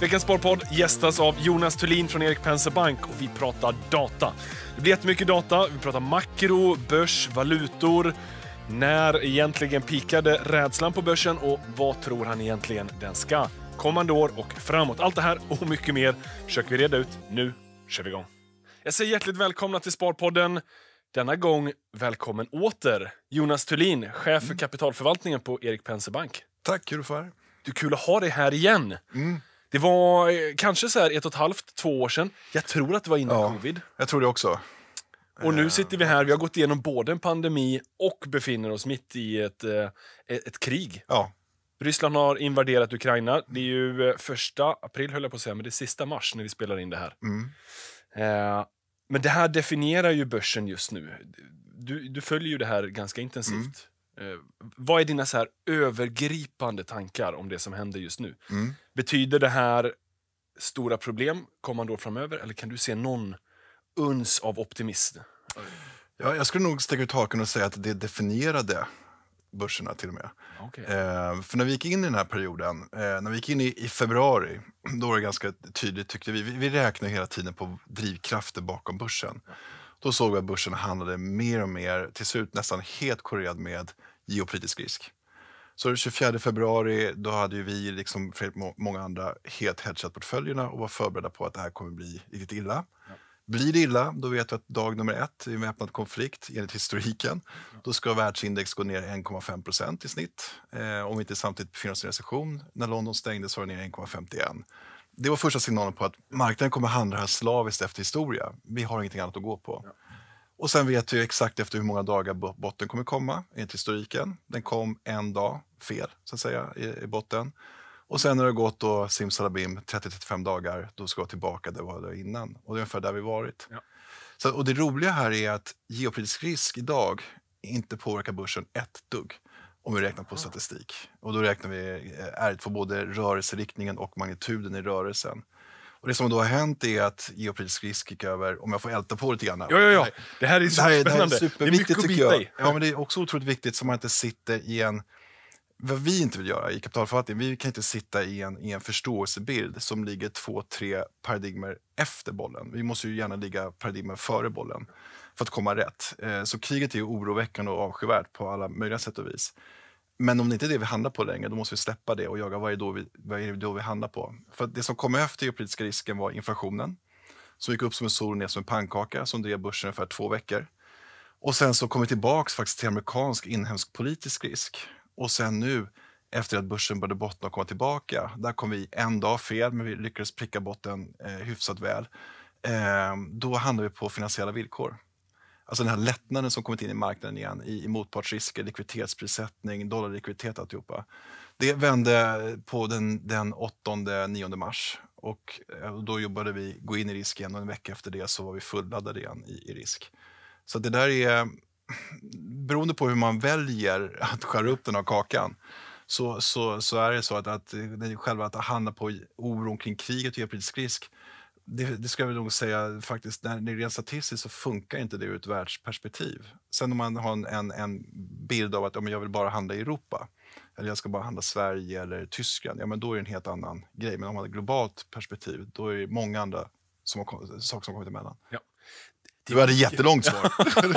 Veckans Sparpodd gästas av Jonas Thulin från Erik Penser Bank och vi pratar data. Det blir jättemycket data. Vi pratar makro, börs, valutor. När egentligen pikade rädslan på börsen och vad tror han egentligen den ska? Kommande år och framåt. Allt det här och mycket mer försöker vi reda ut. Nu kör vi igång. Jag säger hjärtligt välkomna till Sparpodden. Denna gång välkommen åter Jonas Thulin, chef för mm. kapitalförvaltningen på Erik Penser Bank. Tack, kul att få här. Du, kul att ha dig här igen. Mm. Det var eh, kanske så ett och ett halvt, två år sedan. Jag tror att det var innan ja, covid. Jag tror det också. Och nu eh. sitter vi här, vi har gått igenom både en pandemi och befinner oss mitt i ett, ett, eh, ett krig. Ja. Ryssland har invaderat Ukraina. Det är ju första april, höll jag på att säga, men det är sista mars när vi spelar in det här. Mm. men det här definierar ju börsen just nu. Du, du följer ju det här ganska intensivt. Mm. Eh, vad är dina så här övergripande tankar om det som händer just nu? Mm. Betyder det här stora problem kommande år framöver eller kan du se någon uns av optimism? Ja, jag skulle nog sticka ut haken och säga att det definierade börserna till och med. Okay. Eh, för när vi gick in i den här perioden, eh, när vi gick in i, i, februari, då var det ganska tydligt tyckte vi. Vi, vi räknade hela tiden på drivkrafter bakom börsen. Då såg vi att börsen handlade mer och mer, till slut nästan helt korrelad med geopolitisk risk. Så den 24 februari då hade ju vi, liksom många andra, helt hedgat portföljerna och var förberedda på att det här kommer bli riktigt illa. Ja. Blir det illa, då vet vi att dag nummer ett i väpnad konflikt, enligt historiken, då ska världsindex gå ner 1,5 procent i snitt. Eh, om vi inte samtidigt befinner oss i recession. När London stängdes var det ner 1,51. Det var första signalen på att marknaden kommer handla slaviskt efter historia. Vi har ingenting annat att gå på. Ja. Och sen vet vi exakt efter hur många dagar botten kommer komma, enligt historiken. Den kom en dag fel, så att säga, i, i botten. Och sen när det gått då simsalabim 30-35 dagar, då ska jag tillbaka där vi var innan. Och det är ungefär där vi varit. Ja. Så, och det roliga här är att geopolitisk risk idag inte påverkar börsen ett dugg om vi räknar på statistik. Och då räknar vi eh, ärligt på både rörelseriktningen och magnituden i rörelsen. Och det som då har hänt är att geopolitisk risk gick över, om jag får älta på lite grann. Ja, ja, ja. Det här är superspännande. Det, här det här är superviktigt det är tycker jag. I. Ja, men det är också otroligt viktigt så man inte sitter i en vad vi inte vill göra i kapitalförvaltning, vi kan inte sitta i en, i en förståelsebild som ligger två, tre paradigmer efter bollen. Vi måste ju gärna ligga paradigmer före bollen för att komma rätt. Eh, så kriget är ju oroväckande och avskyvärt på alla möjliga sätt och vis. Men om det inte är det vi handlar på längre, då måste vi släppa det och jaga vad är det då vi, vad är det då vi handlar på. För det som kom efter geopolitiska risken var inflationen som gick upp som en sol och ner som en pannkaka som drev börsen ungefär två veckor. Och sen så kom vi tillbaks faktiskt till amerikansk inhemsk politisk risk. Och sen nu, efter att börsen började bottna och komma tillbaka, där kom vi en dag fel, men vi lyckades pricka botten eh, hyfsat väl. Eh, då handlar vi på finansiella villkor. Alltså den här lättnaden som kommit in i marknaden igen i, i motpartsrisker, likviditetsprissättning, dollarlikviditet, alltihopa. Det vände på den, den 8-9 mars och eh, då jobbade vi gå in i risk igen och en vecka efter det så var vi fulladdade igen i, i risk. Så det där är, beroende på hur man väljer att skära upp den här kakan, så, så, så är det så att, att själva att handla på oron kring kriget och geopolitisk typ risk det, det, ska vi nog säga faktiskt, när det rent statistiskt så funkar inte det ur ett världsperspektiv. Sen om man har en, en, bild av att ja, jag vill bara handla i Europa, eller jag ska bara handla Sverige eller Tyskland, ja men då är det en helt annan grej. Men om man har ett globalt perspektiv, då är det många andra som har, saker som kommit emellan. Ja. Du hade ett jättelångt svar.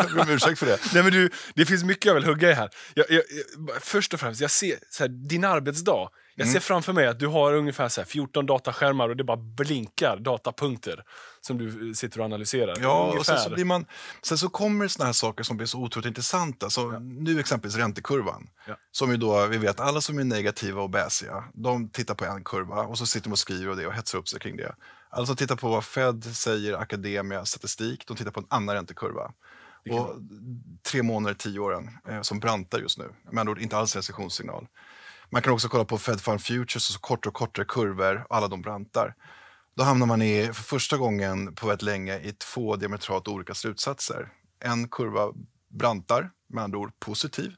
Jag ber ursäkt för det. Nej, men du, det finns mycket jag vill hugga i här. Jag, jag, först och främst, jag ser, så här, din arbetsdag. Jag mm. ser framför mig att du har ungefär så 14 dataskärmar och det bara blinkar datapunkter som du eh, sitter och analyserar. Ja, och sen, så blir man, sen så kommer såna här saker som blir så otroligt intressanta. Som ja. Nu exempelvis räntekurvan. Ja. Som ju då, vi vet, alla som är negativa och bäsiga, de tittar på en kurva och så sitter de och skriver och, det och hetsar upp sig kring det. Alltså titta på vad Fed säger, Academia, statistik. De tittar på en annan räntekurva. Och tre månader, tio åren, eh, som brantar just nu. Med andra ord, inte alls recessionssignal. Man kan också kolla på Fed Fund Futures, så alltså kortare och kortare kurvor, alla de brantar. Då hamnar man i, för första gången på väldigt länge i två diametralt olika slutsatser. En kurva brantar, med andra ord positiv,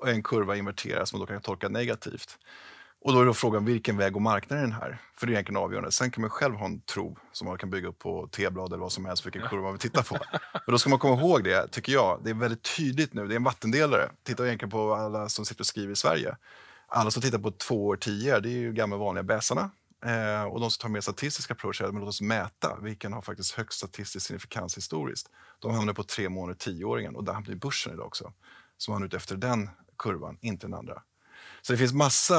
och en kurva inverteras, som man då kan tolka negativt. Och då är då frågan vilken väg går marknaden här? För det är egentligen avgörande. Sen kan man själv ha en tro som man kan bygga upp på teblad eller vad som helst, vilken kurva man vill titta på. Men då ska man komma ihåg det, tycker jag. Det är väldigt tydligt nu, det är en vattendelare. Titta egentligen på alla som sitter och skriver i Sverige. Alla som tittar på två år, tio det är ju gamla vanliga bäsarna. Eh, och de som tar mer statistiska approach, men låt oss mäta vilken har faktiskt högst statistisk signifikans historiskt. De hamnar på tre månader, tioåringen och där hamnar ju börsen idag också. Så man är ute efter den kurvan, inte den andra. Så det finns massa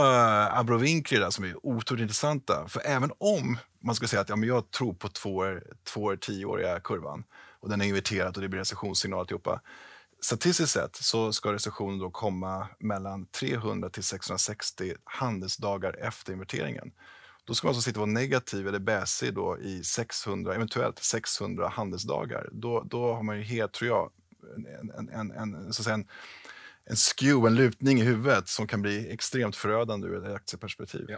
abrovinkler där som är otroligt intressanta. För även om man skulle säga att ja, men jag tror på två, två tioåriga kurvan och den är inverterad och det blir recessionssignal alltihopa. Statistiskt sett så ska recessionen då komma mellan 300 till 660 handelsdagar efter inverteringen. Då ska man alltså sitta och vara negativ eller bäsig då i 600, eventuellt 600 handelsdagar. Då, då har man ju helt, tror jag, en, en, en, en så att säga en en skew, en lutning i huvudet som kan bli extremt förödande ur ett aktieperspektiv. Ja.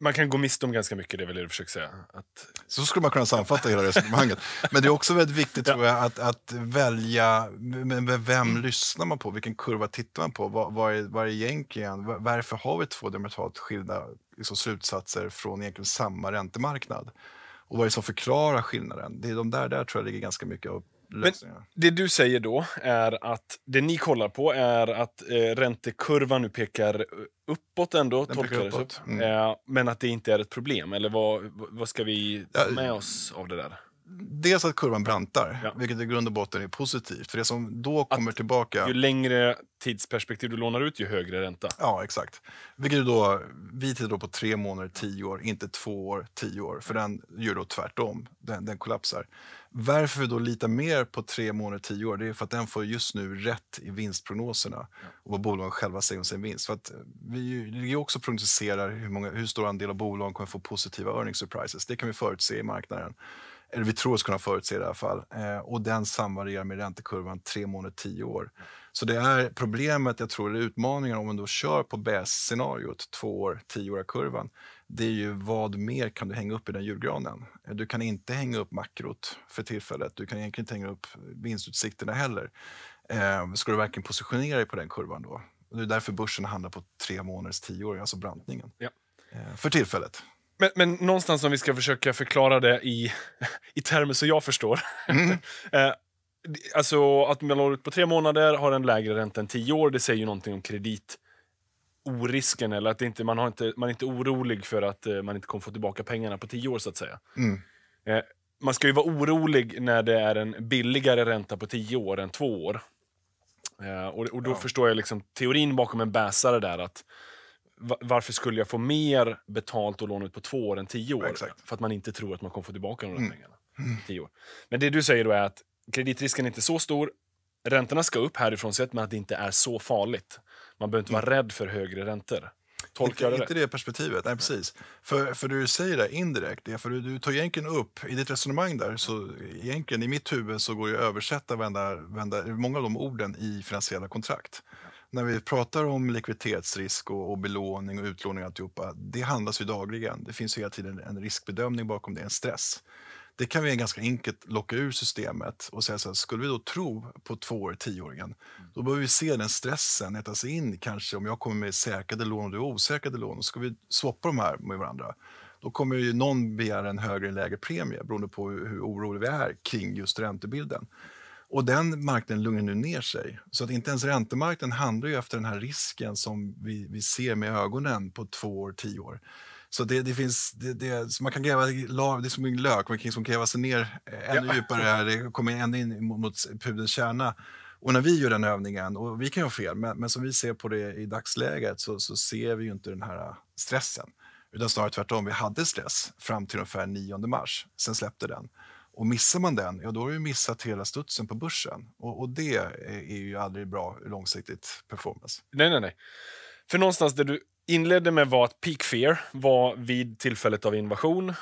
Man kan gå miste om ganska mycket, det är väl det du försöker säga? Att... Så skulle man kunna sammanfatta hela resonemanget. Men det är också väldigt viktigt tror jag, att, att välja med vem lyssnar man på, vilken kurva tittar man på, vad, är, vad är varför har vi två diametralt skilda liksom, slutsatser från egentligen samma räntemarknad? Och vad är det som förklarar skillnaden? Det är de där, där tror jag ligger ganska mycket av men det du säger då är att det ni kollar på är att eh, räntekurvan nu pekar eh, uppåt ändå, tolkar det Mm. Eh, men att det inte är ett problem, eller vad, vad ska vi ta med oss av det där? dels att kurvan brantar, ja. vilket i grund och botten är positivt. För det som då kommer att tillbaka... Ju längre tidsperspektiv du lånar ut, ju högre ränta. Ja, exakt. Vilket då, vi tittar då på tre månader, tio år, inte två år, tio år. För den gör då tvärtom, den, den kollapsar. Varför vi då litar mer på tre månader, tio år, det är för att den får just nu rätt i vinstprognoserna och vad bolagen själva säger om sin vinst. För att vi, vi också prognostiserar hur, många, hur stor andel av bolagen kommer få positiva earnings surprises. Det kan vi förutse i marknaden. Eller vi tror oss kunna förutse i alla fall. Eh, och den samvarierar med räntekurvan tre månader, tio år. Så det är problemet, jag tror, eller utmaningen om man då kör på BS-scenariot, två år, tioåriga kurvan det är ju vad mer kan du hänga upp i den julgranen? Du kan inte hänga upp makrot för tillfället. Du kan egentligen inte hänga upp vinstutsikterna heller. Ehm, ska du verkligen positionera dig på den kurvan då? Det är därför börsen handlar på tre månaders tioåring, alltså brantningen. Ja. Ehm, för tillfället. Men, men någonstans om vi ska försöka förklara det i, i termer så jag förstår. Mm. Eh, alltså att man lånar ut på tre månader har en lägre ränta än tio år, det säger ju någonting om kredit orisken eller att inte, man, har inte, man är inte orolig för att eh, man inte kommer få tillbaka pengarna på tio år. så att säga. Mm. Eh, man ska ju vara orolig när det är en billigare ränta på tio år än två år. Eh, och, och då ja. förstår jag liksom teorin bakom en bäsare där. att varför skulle jag få mer betalt och låna ut på två år än tio år? Exakt. För att man inte tror att man kommer få tillbaka de där mm. pengarna. Mm. Tio år. Men det du säger då är att kreditrisken är inte så stor. Räntorna ska upp härifrån sett, men att det inte är så farligt. Man behöver inte vara rädd för högre räntor. Tolkar inte, det? Inte det perspektivet, nej precis. För, för du säger det indirekt, för du, du tar egentligen upp, i ditt resonemang där, så egentligen i mitt huvud så går det att översätta vända, vända, många av de orden i finansiella kontrakt. När vi pratar om likviditetsrisk och, och belåning och utlåning och alltihopa, det handlas ju dagligen. Det finns ju hela tiden en riskbedömning bakom det, en stress. Det kan vi ganska enkelt locka ur systemet och säga så här, skulle vi då tro på två tioåringen, mm. då behöver vi se den stressen äta in kanske om jag kommer med säkrade lån och du osäkrade lån och ska vi swappa de här med varandra. Då kommer ju någon begära en högre eller lägre premie beroende på hur oroliga vi är kring just räntebilden. Och den marknaden lugnar nu ner sig. Så att inte ens räntemarknaden handlar ju efter den här risken som vi, vi ser med ögonen på två år, tio år. Så det, det finns, det, det, så man kan gräva, det är som en lök, man kan liksom gräva sig ner eh, ännu ja. djupare, här, det kommer ända in mot pudens kärna. Och när vi gör den övningen, och vi kan ju ha fel, men, men som vi ser på det i dagsläget så, så ser vi ju inte den här stressen. Utan snarare tvärtom, vi hade stress fram till ungefär 9 mars, sen släppte den. Och missar man den, ja då har du missat hela studsen på börsen. Och, och det är ju aldrig bra långsiktigt performance. Nej, nej, nej. För någonstans där du inledde med var att peak fear var vid tillfället av invasion.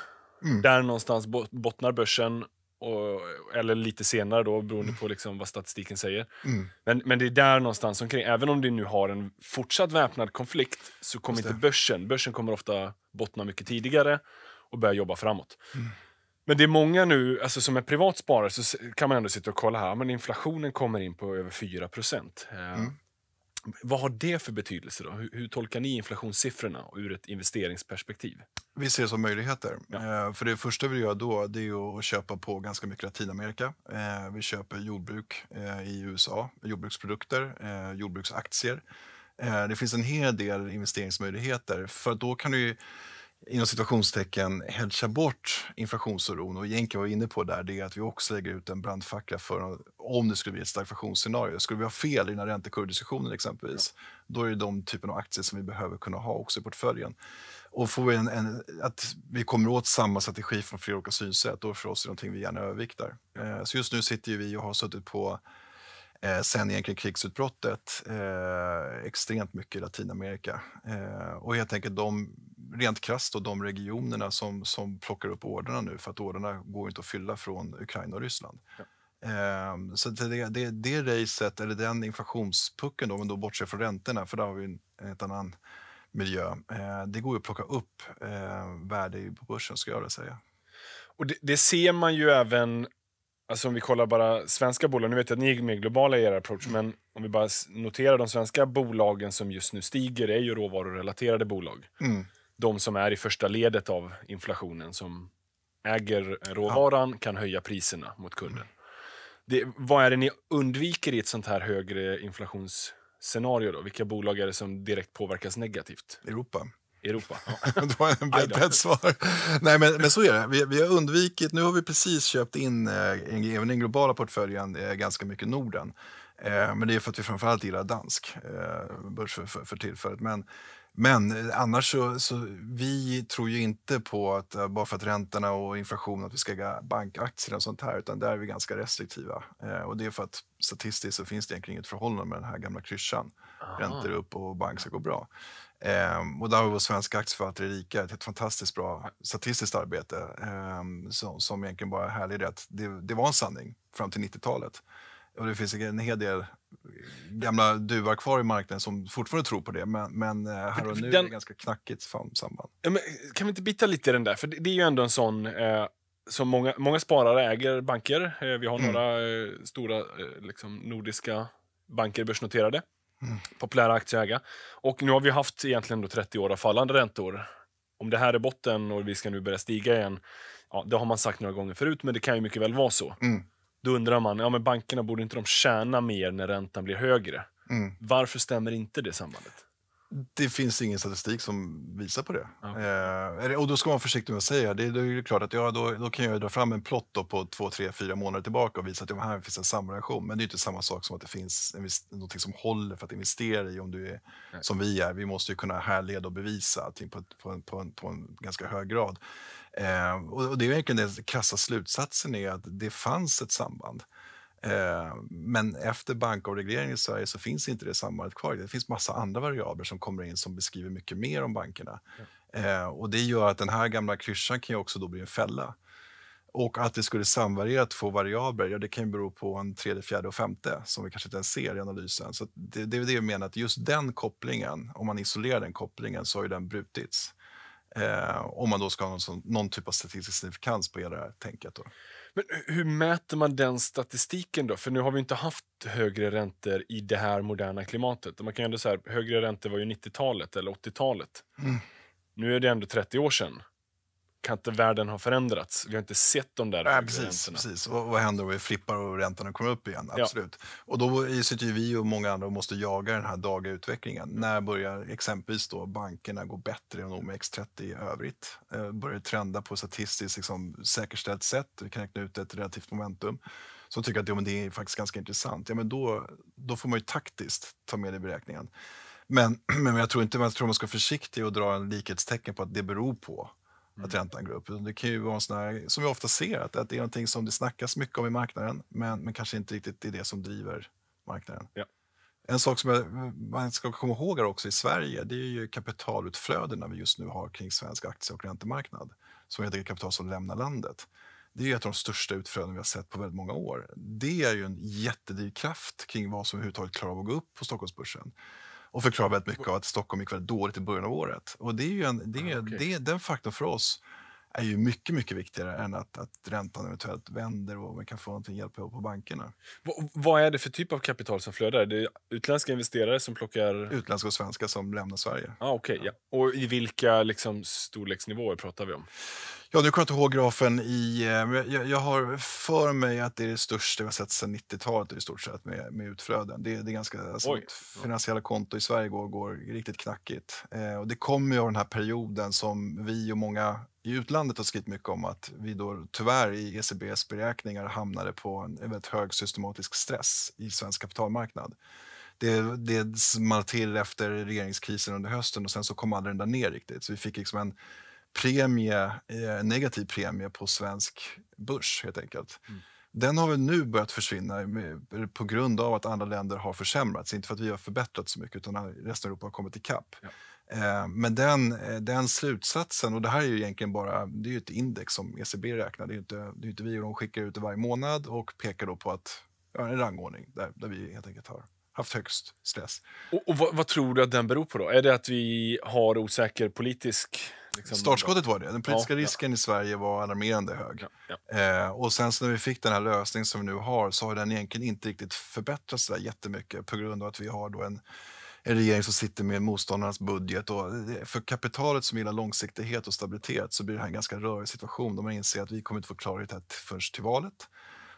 Mm. Där någonstans bottnar börsen, och, eller lite senare då, beroende mm. på liksom vad statistiken säger. Mm. Men, men det är där någonstans omkring. Även om du nu har en fortsatt väpnad konflikt så kommer inte börsen... Börsen kommer ofta bottna mycket tidigare och börja jobba framåt. Mm. Men det är många nu, alltså som är privat sparare så kan man ändå sitta och kolla här, men inflationen kommer in på över 4 procent. Mm. Eh, vad har det för betydelse? då? Hur, hur tolkar ni inflationssiffrorna ur ett investeringsperspektiv? Vi ser det som möjligheter. Ja. Eh, för Det första vi gör då det är att köpa på ganska mycket Latinamerika. Eh, vi köper jordbruk eh, i USA, jordbruksprodukter, jordbruksaktier. Det finns en hel del investeringsmöjligheter. för då kan du inom situationstecken hedga bort inflationsoron. Och Jenke var inne på där, det är att vi också lägger ut en brandfackla för om det skulle bli ett stagflationsscenario. Skulle vi ha fel i den här räntekurvdiskussionen exempelvis, ja. då är det de typen av aktier som vi behöver kunna ha också i portföljen. Och får vi en, en, att vi kommer åt samma strategi från flera olika synsätt, då för oss är det någonting vi gärna överviktar. Eh, så just nu sitter vi och har suttit på eh, sen egentligen krigsutbrottet, eh, extremt mycket i Latinamerika. Eh, och helt enkelt de rent krasst då, de regionerna som, som plockar upp orderna nu för att orderna går inte att fylla från Ukraina och Ryssland. Ja. Um, så det, det, det racet, eller den inflationspucken, om då bortser från räntorna, för där har vi en, en annan miljö. Uh, det går att plocka upp uh, värde på börsen, skulle jag vilja säga. Och det, det, ser man ju även, alltså om vi kollar bara svenska bolag, nu vet jag att ni är mer globala i er approach, men om vi bara noterar de svenska bolagen som just nu stiger, det är ju råvarurelaterade bolag. Mm de som är i första ledet av inflationen som äger råvaran ja. kan höja priserna mot kunden. Det, vad är det ni undviker i ett sånt här högre inflationsscenario? Då? Vilka bolag är det som direkt påverkas negativt? Europa. Europa. Ja. det var en bättre svar. Nej, men, men så är det. Vi, vi, har undvikit, nu har vi precis köpt in, eh, även i den globala portföljen, eh, ganska mycket Norden. Eh, men det är för att vi framförallt gillar dansk börs för, för, för tillfället. Men men eh, annars så, så, vi tror ju inte på att eh, bara för att räntorna och inflationen att vi ska äga bankaktier och sånt här, utan där är vi ganska restriktiva. Eh, och det är för att statistiskt så finns det egentligen inget förhållande med den här gamla klyschan. Aha. Räntor upp och bank ska gå bra. Eh, och där har vi vår svenska aktieförvaltare Erika, ett fantastiskt bra statistiskt arbete eh, som, som egentligen bara härleder att det, det var en sanning fram till 90-talet. Och det finns en hel del gamla duvar kvar i marknaden som fortfarande tror på det, men, men eh, här och nu den, är det ganska knackigt samband. Ja, kan vi inte bita lite i den där? För det, det är ju ändå en sån eh, som många, många sparare äger banker. Eh, vi har mm. några eh, stora eh, liksom nordiska banker börsnoterade. Mm. Populära aktieägare. Och nu har vi haft egentligen då 30 år av fallande räntor. Om det här är botten och vi ska nu börja stiga igen, ja, det har man sagt några gånger förut, men det kan ju mycket väl vara så. Mm. Då undrar man, ja men bankerna borde inte de tjäna mer när räntan blir högre? Mm. Varför stämmer inte det sambandet? Det finns ingen statistik som visar på det. Okay. Eh, och då ska man vara försiktig med att säga. Det, det är ju klart att ja, då, då kan jag dra fram en plott på två, tre, fyra månader tillbaka och visa att ja, här finns en samreaktion. Men det är inte samma sak som att det finns något som håller för att investera i om du är Nej. som vi är. Vi måste ju kunna härleda och bevisa allting på, på, på, på en, på en ganska hög grad. Eh, och det är egentligen den krassa slutsatsen är att det fanns ett samband. Eh, men efter bankavregleringen i Sverige så finns inte det sambandet kvar. Det finns massa andra variabler som kommer in som beskriver mycket mer om bankerna. Eh, och det gör att den här gamla klyschan kan också då bli en fälla. Och att det skulle samvariera två variabler, ja, det kan ju bero på en tredje, fjärde och femte som vi kanske inte ens ser i analysen. Så det, det är det jag menar, att just den kopplingen, om man isolerar den kopplingen, så har den brutits. Eh, om man då ska ha någon, sån, någon typ av statistisk signifikans på hela det här tänket. Då. Men hur mäter man den statistiken då? För nu har vi inte haft högre räntor i det här moderna klimatet. Man kan ändå säga högre räntor var ju 90-talet eller 80-talet. Mm. Nu är det ändå 30 år sedan kan inte världen ha förändrats? Vi har inte sett de där Nej, precis, precis. Vad, vad händer om vi flippar och räntorna kommer upp igen? Absolut. Ja. Och då sitter ju vi och många andra och måste jaga den här dagliga utvecklingen. När börjar exempelvis då bankerna gå bättre än OMX30 i övrigt? Eh, börjar trenda på statistiskt liksom, säkerställt sätt? Vi kan räkna ut ett relativt momentum som tycker att ja, men det är faktiskt ganska intressant. Ja, men då, då får man ju taktiskt ta med det i beräkningen. Men, men jag tror inte jag tror man ska vara försiktig och dra en likhetstecken på att det beror på att räntan går upp. Det kan ju vara en sån här, som vi ofta ser, att, att det är någonting som det snackas mycket om i marknaden, men, men kanske inte riktigt är det som driver marknaden. Ja. En sak som jag, man ska komma ihåg här också i Sverige, det är ju kapitalutflödena vi just nu har kring svensk aktie och räntemarknad, som heter kapital som lämnar landet. Det är ett av de största utflöden vi har sett på väldigt många år. Det är ju en jättedrivkraft kring vad som överhuvudtaget klarar av att gå upp på Stockholmsbörsen och förklarar väldigt mycket av att Stockholm gick väldigt dåligt i början av året. Och det är ju en, det, ah, okay. det, den faktorn för oss är ju mycket, mycket viktigare än att, att räntan eventuellt vänder och man kan få någonting hjälp på bankerna. V vad är det för typ av kapital som flödar? Det är utländska investerare som plockar... Utländska och svenska som lämnar Sverige. Ah, okay, ja. ja. Och i vilka liksom, storleksnivåer pratar vi om? Ja, nu kommer jag inte ihåg grafen. I, eh, jag, jag, har för mig att det är det största vi har sett sedan 90-talet i stort sett med, med utflöden. Det, det är ganska, alltså, finansiella konto i Sverige går, går riktigt knackigt. Eh, och det kommer ju av den här perioden som vi och många i utlandet har skrivit mycket om att vi då tyvärr i ECBs beräkningar hamnade på en väldigt hög systematisk stress i svensk kapitalmarknad. Det, det small till efter regeringskrisen under hösten och sen så kom aldrig den där ner riktigt. Så vi fick liksom en premie, eh, en negativ premie på svensk börs helt enkelt. Mm. Den har väl nu börjat försvinna på grund av att andra länder har försämrats. Inte för att vi har förbättrats så mycket utan resten av Europa har kommit ikapp. Ja. Eh, men den, eh, den slutsatsen, och det här är ju egentligen bara det är ett index som ECB räknar, det är inte, det är inte vi och de skickar ut det varje månad och pekar då på att, ja, en rangordning där, där vi helt enkelt har haft högst stress. Och, och vad, vad, tror du att den beror på? då? Är det att vi har osäker politisk... Liksom, Startskottet var det. Den politiska ja, risken ja. i Sverige var alarmerande hög. Ja, eh, och sen så när vi fick den här lösningen som vi nu har så har den egentligen inte riktigt förbättrats så där jättemycket på grund av att vi har då en en regering som sitter med motståndarnas budget. Och för kapitalet som gillar långsiktighet och stabilitet så blir det här en ganska rörig situation. De inser att vi kommer inte få klarhet här förrän till valet.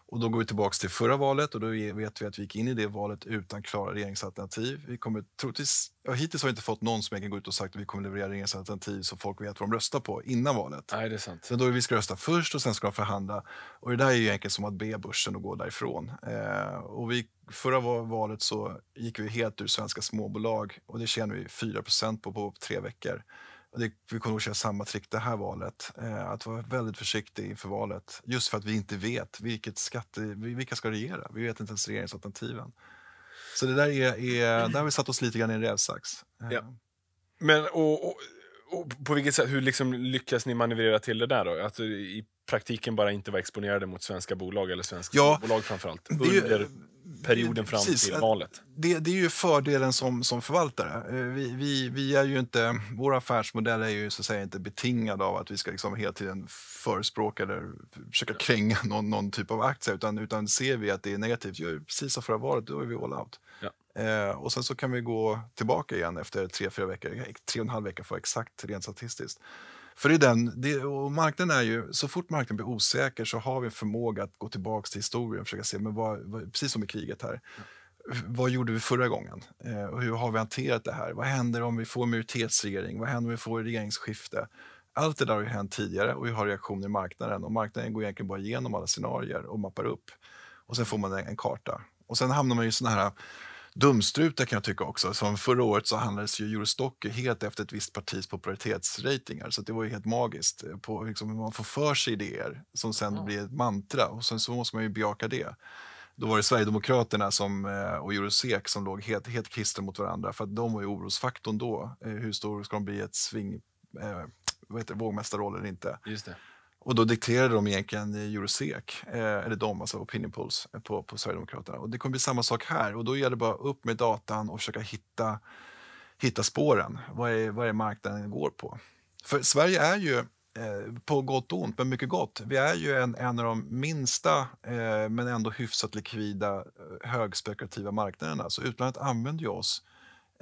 Och då går vi tillbaka till förra valet och då vet vi att vi gick in i det valet utan klara regeringsalternativ. Vi kommer troligtvis, ja, hittills har vi inte fått någon som kan gå ut och sagt att vi kommer leverera regeringsalternativ så folk vet vad de röstar på innan valet. Nej, det är sant. Men då vi ska rösta först och sen ska de förhandla. Och det där är ju egentligen som att be börsen att gå därifrån. Eh, och vi, förra valet så gick vi helt ur svenska småbolag och det tjänade vi 4 på på tre veckor det, vi kommer att köra samma trick det här valet. Eh, att vara väldigt försiktig inför valet. Just för att vi inte vet vilket skatte, vilka ska regera. Vi vet inte ens regeringsalternativen. Så det där är, är där har vi satt oss lite grann i en rävsax. Eh. Ja. Men och, och, och, på vilket sätt, hur liksom lyckas ni manövrera till det där då? Att i praktiken bara inte vara exponerade mot svenska bolag eller svenska ja, bolag framförallt? Under perioden fram Precis, till valet. Det, det, är ju fördelen som, som förvaltare. Eh, vi, vi, vi, är ju inte, vår affärsmodell är ju så att säga inte betingad av att vi ska liksom hela tiden förespråka eller försöka kränga någon, någon typ av aktie, utan, utan ser vi att det är negativt, ja, precis som förra valet, då är vi all out. Ja. Eh, och sen så kan vi gå tillbaka igen efter tre, fyra veckor, eh, tre och en halv vecka för exakt rent statistiskt. För det den, det, och marknaden är ju, så fort marknaden blir osäker så har vi en förmåga att gå tillbaka till historien och försöka se, men vad, vad, precis som i kriget här, vad gjorde vi förra gången? Eh, hur har vi hanterat det här? Vad händer om vi får majoritetsregering? Vad händer om vi får regeringsskifte? Allt det där har ju hänt tidigare och vi har reaktioner i marknaden och marknaden går egentligen bara igenom alla scenarier och mappar upp och sen får man en, en karta. Och sen hamnar man i sådana här dumstrutar kan jag tycka också. Som förra året så handlades ju Eurostock helt efter ett visst partis popularitetsratingar så det var ju helt magiskt. Eh, på, liksom, man får för sig idéer som sen mm. blir ett mantra och sen så måste man ju bejaka det. Då var det Sverigedemokraterna som, eh, och Eurosec som låg helt, helt kristen mot varandra för att de var ju orosfaktorn då. Eh, hur stor ska de bli i ett sving, eh, vad heter, vågmästarroll eller inte? Just det. Och då dikterade de egentligen Eurosec, eh, eller de, alltså Opinion Polls, eh, på, på Sverigedemokraterna. Och det kommer bli samma sak här och då gäller det bara upp med datan och försöka hitta, hitta spåren. Vad är, vad är marknaden går på? För Sverige är ju eh, på gott och ont, men mycket gott. Vi är ju en, en av de minsta, eh, men ändå hyfsat likvida, högspekulativa marknaderna. Så utlandet använder ju oss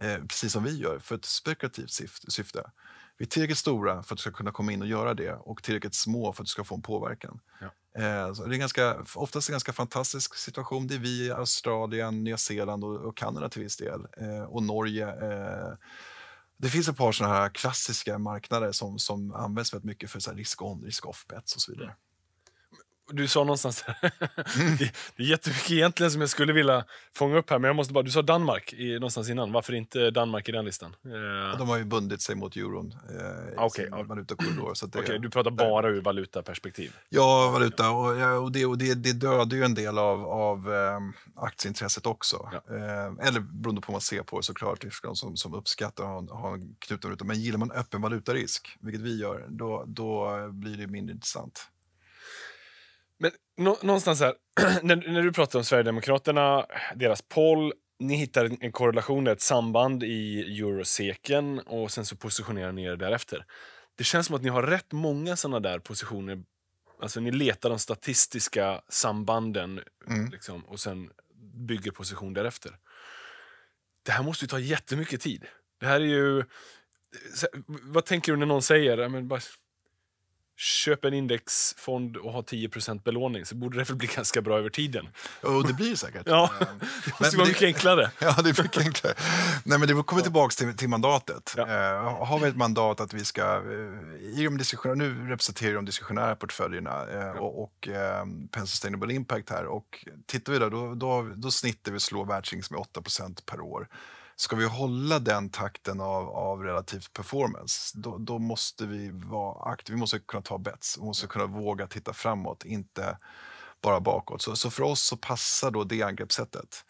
Eh, precis som vi gör, för ett spekulativt syfte. Vi är tillräckligt stora för att du ska kunna komma in och göra det och tillräckligt små för att du ska få en påverkan. Ja. Eh, så det är ganska, oftast en ganska fantastisk situation. Det är vi, Australien, Nya Zeeland och, och Kanada till viss del eh, och Norge. Det finns ett par sådana här klassiska marknader som, som används väldigt mycket för risk-on, risk-off-bets och så vidare. Du sa någonstans... Mm. det, det är jättemycket egentligen som jag skulle vilja fånga upp här, men jag måste bara... Du sa Danmark i, någonstans innan. Varför inte Danmark i den listan? Eh. Ja, de har ju bundit sig mot euron eh, ah, Okej, okay, du pratar där. bara ur valutaperspektiv? Ja, valuta. Och, och det, och det, det dödar ju en del av, av eh, aktieintresset också. Ja. Eh, eller beroende på vad man ser på det såklart. de som, som uppskattar att ha, ha knuten valuta. Men gillar man öppen valutarisk, vilket vi gör, då, då blir det mindre intressant. Men nå, någonstans här, när, när, du pratar om Sverigedemokraterna, deras poll, ni hittar en, korrelation, ett samband i euroseken och sen så positionerar ni er därefter. Det känns som att ni har rätt många såna där positioner. Alltså ni letar de statistiska sambanden mm. liksom, och sen bygger position därefter. Det här måste ju ta jättemycket tid. Det här är ju... Vad tänker du när någon säger men bara köp en indexfond och ha 10 belåning så borde det väl bli ganska bra över tiden. Och det blir det säkert. ja, eh, det måste men, vara mycket enklare. ja, det är mycket enklare. Nej, men det kommer tillbaka till, till mandatet. Ja. Eh, har vi ett mandat att vi ska... Eh, I de nu representerar de diskussionära portföljerna eh, ja. och, och ehm, Penn Sustainable Impact här. Och tittar vi där, då, då, då snittar vi slå världsrings med 8 per år. Ska vi hålla den takten av, av relativ performance, då, då måste vi vara aktiva. Vi måste kunna ta bets, vi måste kunna våga titta framåt, inte bara bakåt. Så, så, för oss så passar då det angreppssättet.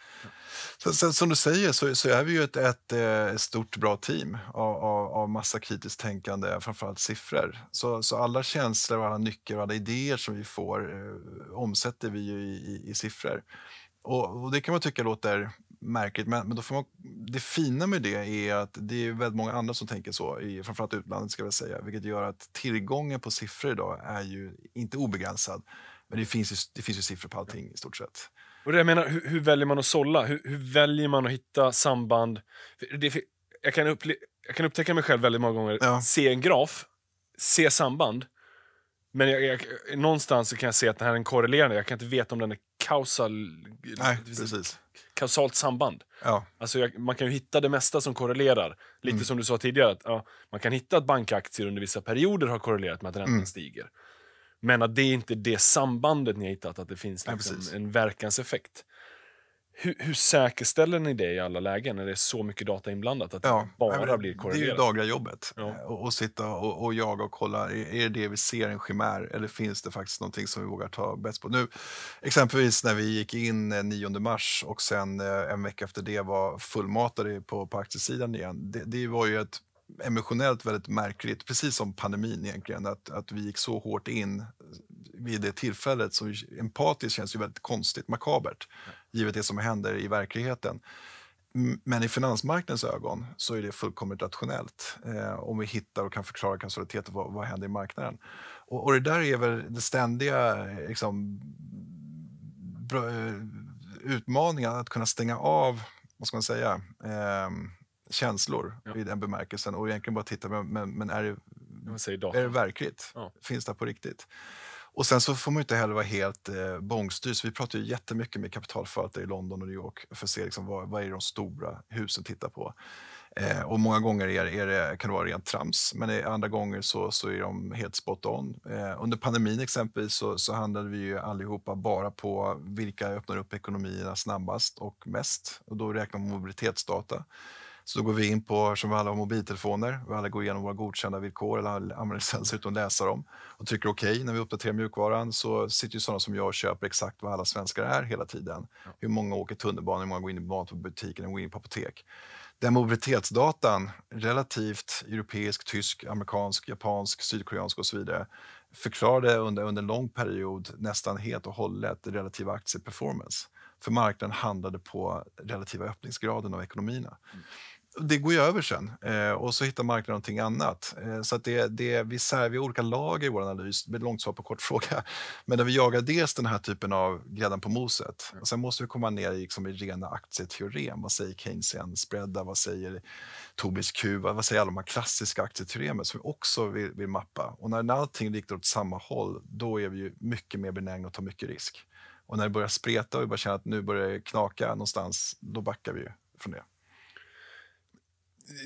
Sen, sen som du säger så, så är vi ju ett, ett, ett eh, stort bra team av, av, av, massa kritiskt tänkande, framförallt siffror. Så, så alla känslor, och alla nycker och alla idéer som vi får eh, omsätter vi ju i, i, i siffror. Och, och, det kan man tycka låter märkligt. Men, men då får man, det fina med det är att det är väldigt många andra som tänker så, i, framförallt utlandet ska jag säga, vilket gör att tillgången på siffror idag är ju inte obegränsad. Men det finns ju, det finns ju siffror på allting i stort sett. Och det jag menar, hur, hur väljer man att sålla? Hur, hur, väljer man att hitta samband? Det, jag, kan upple- jag kan upptäcka mig själv väldigt många gånger, ja. se en graf, se samband, men jag, jag, någonstans kan jag se att den här är en korrelerande. Jag kan inte veta om den är kausal, Nej, precis. kausalt samband. Ja. Alltså jag, man kan ju hitta det mesta som korrelerar. Lite mm. som du sa tidigare, att ja, man kan hitta att bankaktier under vissa perioder har korrelerat med att räntan mm. stiger. Men att det är inte det sambandet ni har hittat, att det finns liksom ja, en verkanseffekt hur, hur säkerställer ni det i alla lägen när det är så mycket data inblandat? Att ja, det bara blir korrelerat? Det är ju dagliga jobbet. Ja. Eh, sitta och, och jaga och kolla, är, är det det vi ser en chimär eller finns det faktiskt någonting som vi vågar ta bäst på? Nu, exempelvis när vi gick in 9 eh, mars och sen eh, en vecka efter det var fullmatade på, på aktiesidan igen. Det, det var ju ett emotionellt väldigt märkligt, precis som pandemin egentligen, att, att vi gick så hårt in vid det tillfället. Så empatiskt känns ju väldigt konstigt, makabert givet det som händer i verkligheten. Men i finansmarknadens ögon så är det fullkomligt rationellt eh, om vi hittar och kan förklara kausaliteten, vad, vad händer i marknaden? Och, och, det där är väl det ständiga liksom, eh, utmaningen, att kunna stänga av, vad ska man säga, eh, känslor ja. i den bemärkelsen och egentligen bara titta, men, men, men är, det, är det verkligt? Ja. Finns det på riktigt? Och sen så får man inte heller vara helt eh, bångstyrd. Vi pratar ju jättemycket med kapitalförvaltare i London och New York för att se liksom, vad, vad är de stora husen tittar på. Eh, och många gånger är, är det, kan det vara rent trams, men andra gånger så, så är de helt spot on. Eh, under pandemin exempelvis så, så handlade vi ju allihopa bara på vilka öppnar upp ekonomierna snabbast och mest. Och då räknar man mobilitetsdata. Så då går vi in på, som vi alla har mobiltelefoner, vi alla går igenom våra godkända villkor eller använder licenser alltså utan att läsa dem och trycker OK när vi uppdaterar mjukvaran så sitter ju sådana som jag och köper exakt vad alla svenskar är hela tiden. Hur många åker tunnelbana, hur många går in i butiken? hur många går in på apotek. Den mobilitetsdatan, relativt europeisk, tysk, amerikansk, japansk, sydkoreansk och så vidare, förklarade under, under en lång period nästan helt och hållet relativa aktieperformance för marknaden handlade på relativa öppningsgraden av ekonomierna. Mm det går ju över sen eh, och så hittar marknaden någonting annat. Eh, så att det, det, vi, sär, har olika lager i vår analys, med långt svar på kort fråga. Men där vi jagar dels den här typen av grädden på moset. Mm. Och sen måste vi komma ner i, liksom, i rena aktieteorem. Vad säger Keynesian spreadar? Vad säger Tobis Q? Vad, säger alla de här klassiska aktieteoremen som vi också vill, vill mappa? Och när, när allting riktar åt samma håll, då är vi ju mycket mer benägna att ta mycket risk. Och när det börjar spreta och vi börjar känna att nu börjar det knaka någonstans, då backar vi ju från det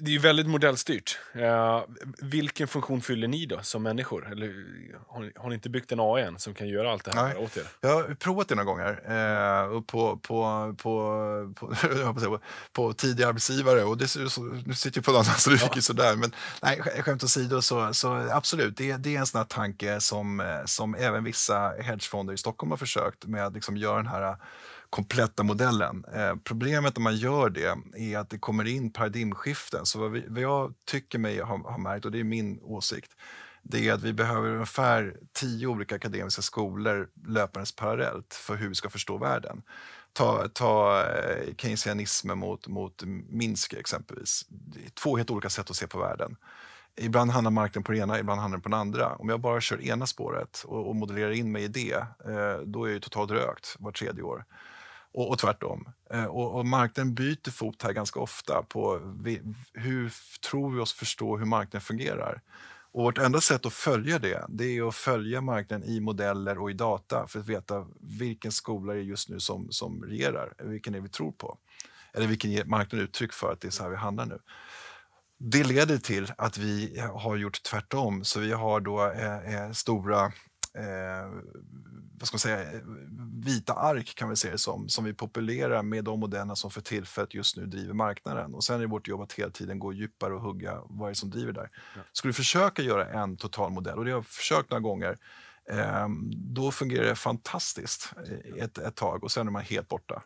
det är ju väldigt modellstyrt. Uh, vilken funktion fyller ni då som människor? Eller, har, ni, har ni inte byggt en AI än som kan göra allt det här Nej. åt er? Jag har provat det några gånger uh, på, på, på, på, på tidiga arbetsgivare och det, så, nu sitter jag på någon annan så det ja. sådär. Men nej, skämt åsido, så, så absolut, det, det är en sån här tanke som, eh, som även vissa hedgefonder i Stockholm har försökt med att liksom göra den här kompletta modellen. Eh, problemet när man gör det är att det kommer in paradigmskiften. Så vad, vi, vad jag tycker mig ha, ha märkt, och det är min åsikt, det är att vi behöver ungefär tio olika akademiska skolor löpandes parallellt för hur vi ska förstå världen. Ta, ta eh, keynesianismen mot, mot Minsk exempelvis. Två helt olika sätt att se på världen. Ibland handlar marknaden på det ena, ibland handlar den på det andra. Om jag bara kör ena spåret och, och modellerar in mig i det, eh, då är jag totalt rökt var tredje år och, och tvärtom. Eh, och, och, marknaden byter fot här ganska ofta på vi, hur tror vi oss förstå hur marknaden fungerar. Och vårt enda sätt att följa det, det är att följa marknaden i modeller och i data för att veta vilken skola det är just nu som, som regerar, vilken det vi tror på. Eller vilken marknaden uttryck för att det är så här vi handlar nu. Det leder till att vi har gjort tvärtom, så vi har då eh, eh stora eh, vad ska man säga, vita ark kan vi se det som, som vi populerar med de modellerna som för tillfället just nu driver marknaden. Och sen är det vårt jobb att hela tiden gå djupare och hugga vad det är som driver där. Ja. Skulle du försöka göra en totalmodell, och det har jag försökt några gånger, eh, då fungerar det fantastiskt eh, ett, ett tag och sen är man helt borta.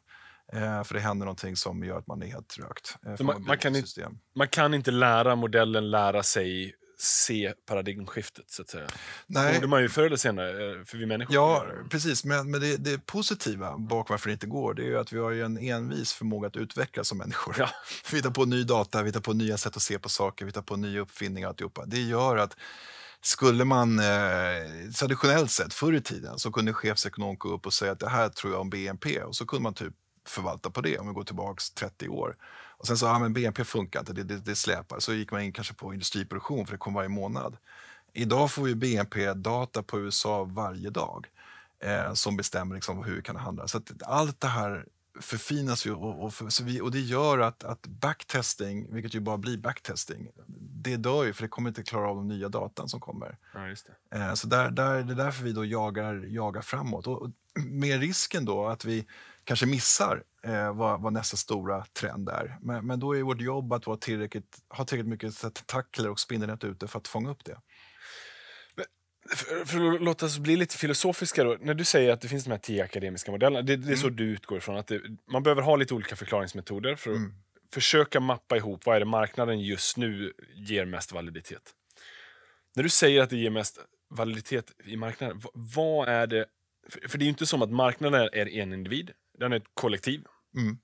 Eh, för det händer någonting som gör att man är helt trögt. Eh, man, man, man, kan inte lära modellen lära sig se paradigmskiftet, så att säga. Nej. Det borde man ju förr eller senare, eh, för vi människor. Ja, precis. Men, men det, det, positiva bak varför det inte går, det är att vi har en envis förmåga att utvecklas som människor. Ja. Vi hittar på ny data, vi hittar på nya sätt att se på saker, vi hittar på nya uppfinningar och alltihopa. Det gör att skulle man eh, traditionellt sett, förr i tiden, så kunde chefsekonom gå upp och säga att det här tror jag om BNP och så kunde man typ förvalta på det om vi går tillbaka 30 år. Och sen sa han, ah, men BNP funkar inte, det, det, det, släpar. Så gick man in kanske på industriproduktion, för det kom varje månad. Idag får vi BNP-data på USA varje dag eh, som bestämmer liksom hur vi kan handla. Så allt det här förfinas ju och, och, för, vi, och det gör att, att, backtesting, vilket ju bara blir backtesting, det dör ju för det kommer inte klara av de nya datan som kommer. Ja, eh, så där, där, det är därför vi då jagar, jagar framåt. Och, och med risken då att vi kanske missar eh, vad, vad, nästa stora trend är. Men, men, då är vårt jobb att vara tillräckligt, ha tillräckligt mycket tentakler och spindelnät ute för att fånga upp det. För, för, att låta oss bli lite filosofiska. Då. När du säger att det finns de här tio akademiska modellerna, det, det är mm. så du utgår ifrån. Att det, man behöver ha lite olika förklaringsmetoder för att mm. försöka mappa ihop vad är det marknaden just nu ger mest validitet. När du säger att det ger mest validitet i marknaden, vad är det... För, för det är ju inte som att marknaden är en individ, den är ett kollektiv. Mm.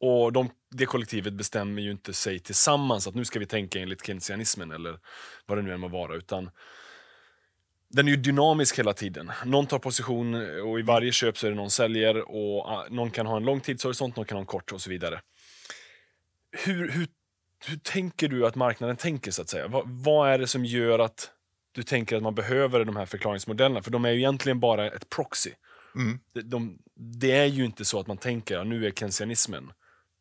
Och de, det kollektivet bestämmer ju inte sig tillsammans att nu ska vi tänka enligt keynesianismen eller vad det nu än må vara. Utan den är ju dynamisk hela tiden. Någon tar position och i varje köp så är det någon säljer och ah, någon kan ha en lång tidshorisont, någon kan ha en kort och så vidare. Hur, hur, hur tänker du att marknaden tänker så att säga? Vad, vad är det som gör att du tänker att man behöver de här förklaringsmodellerna? För de är ju egentligen bara ett proxy Mm. De, de, det är ju inte så att man tänker att nu är keynesianismen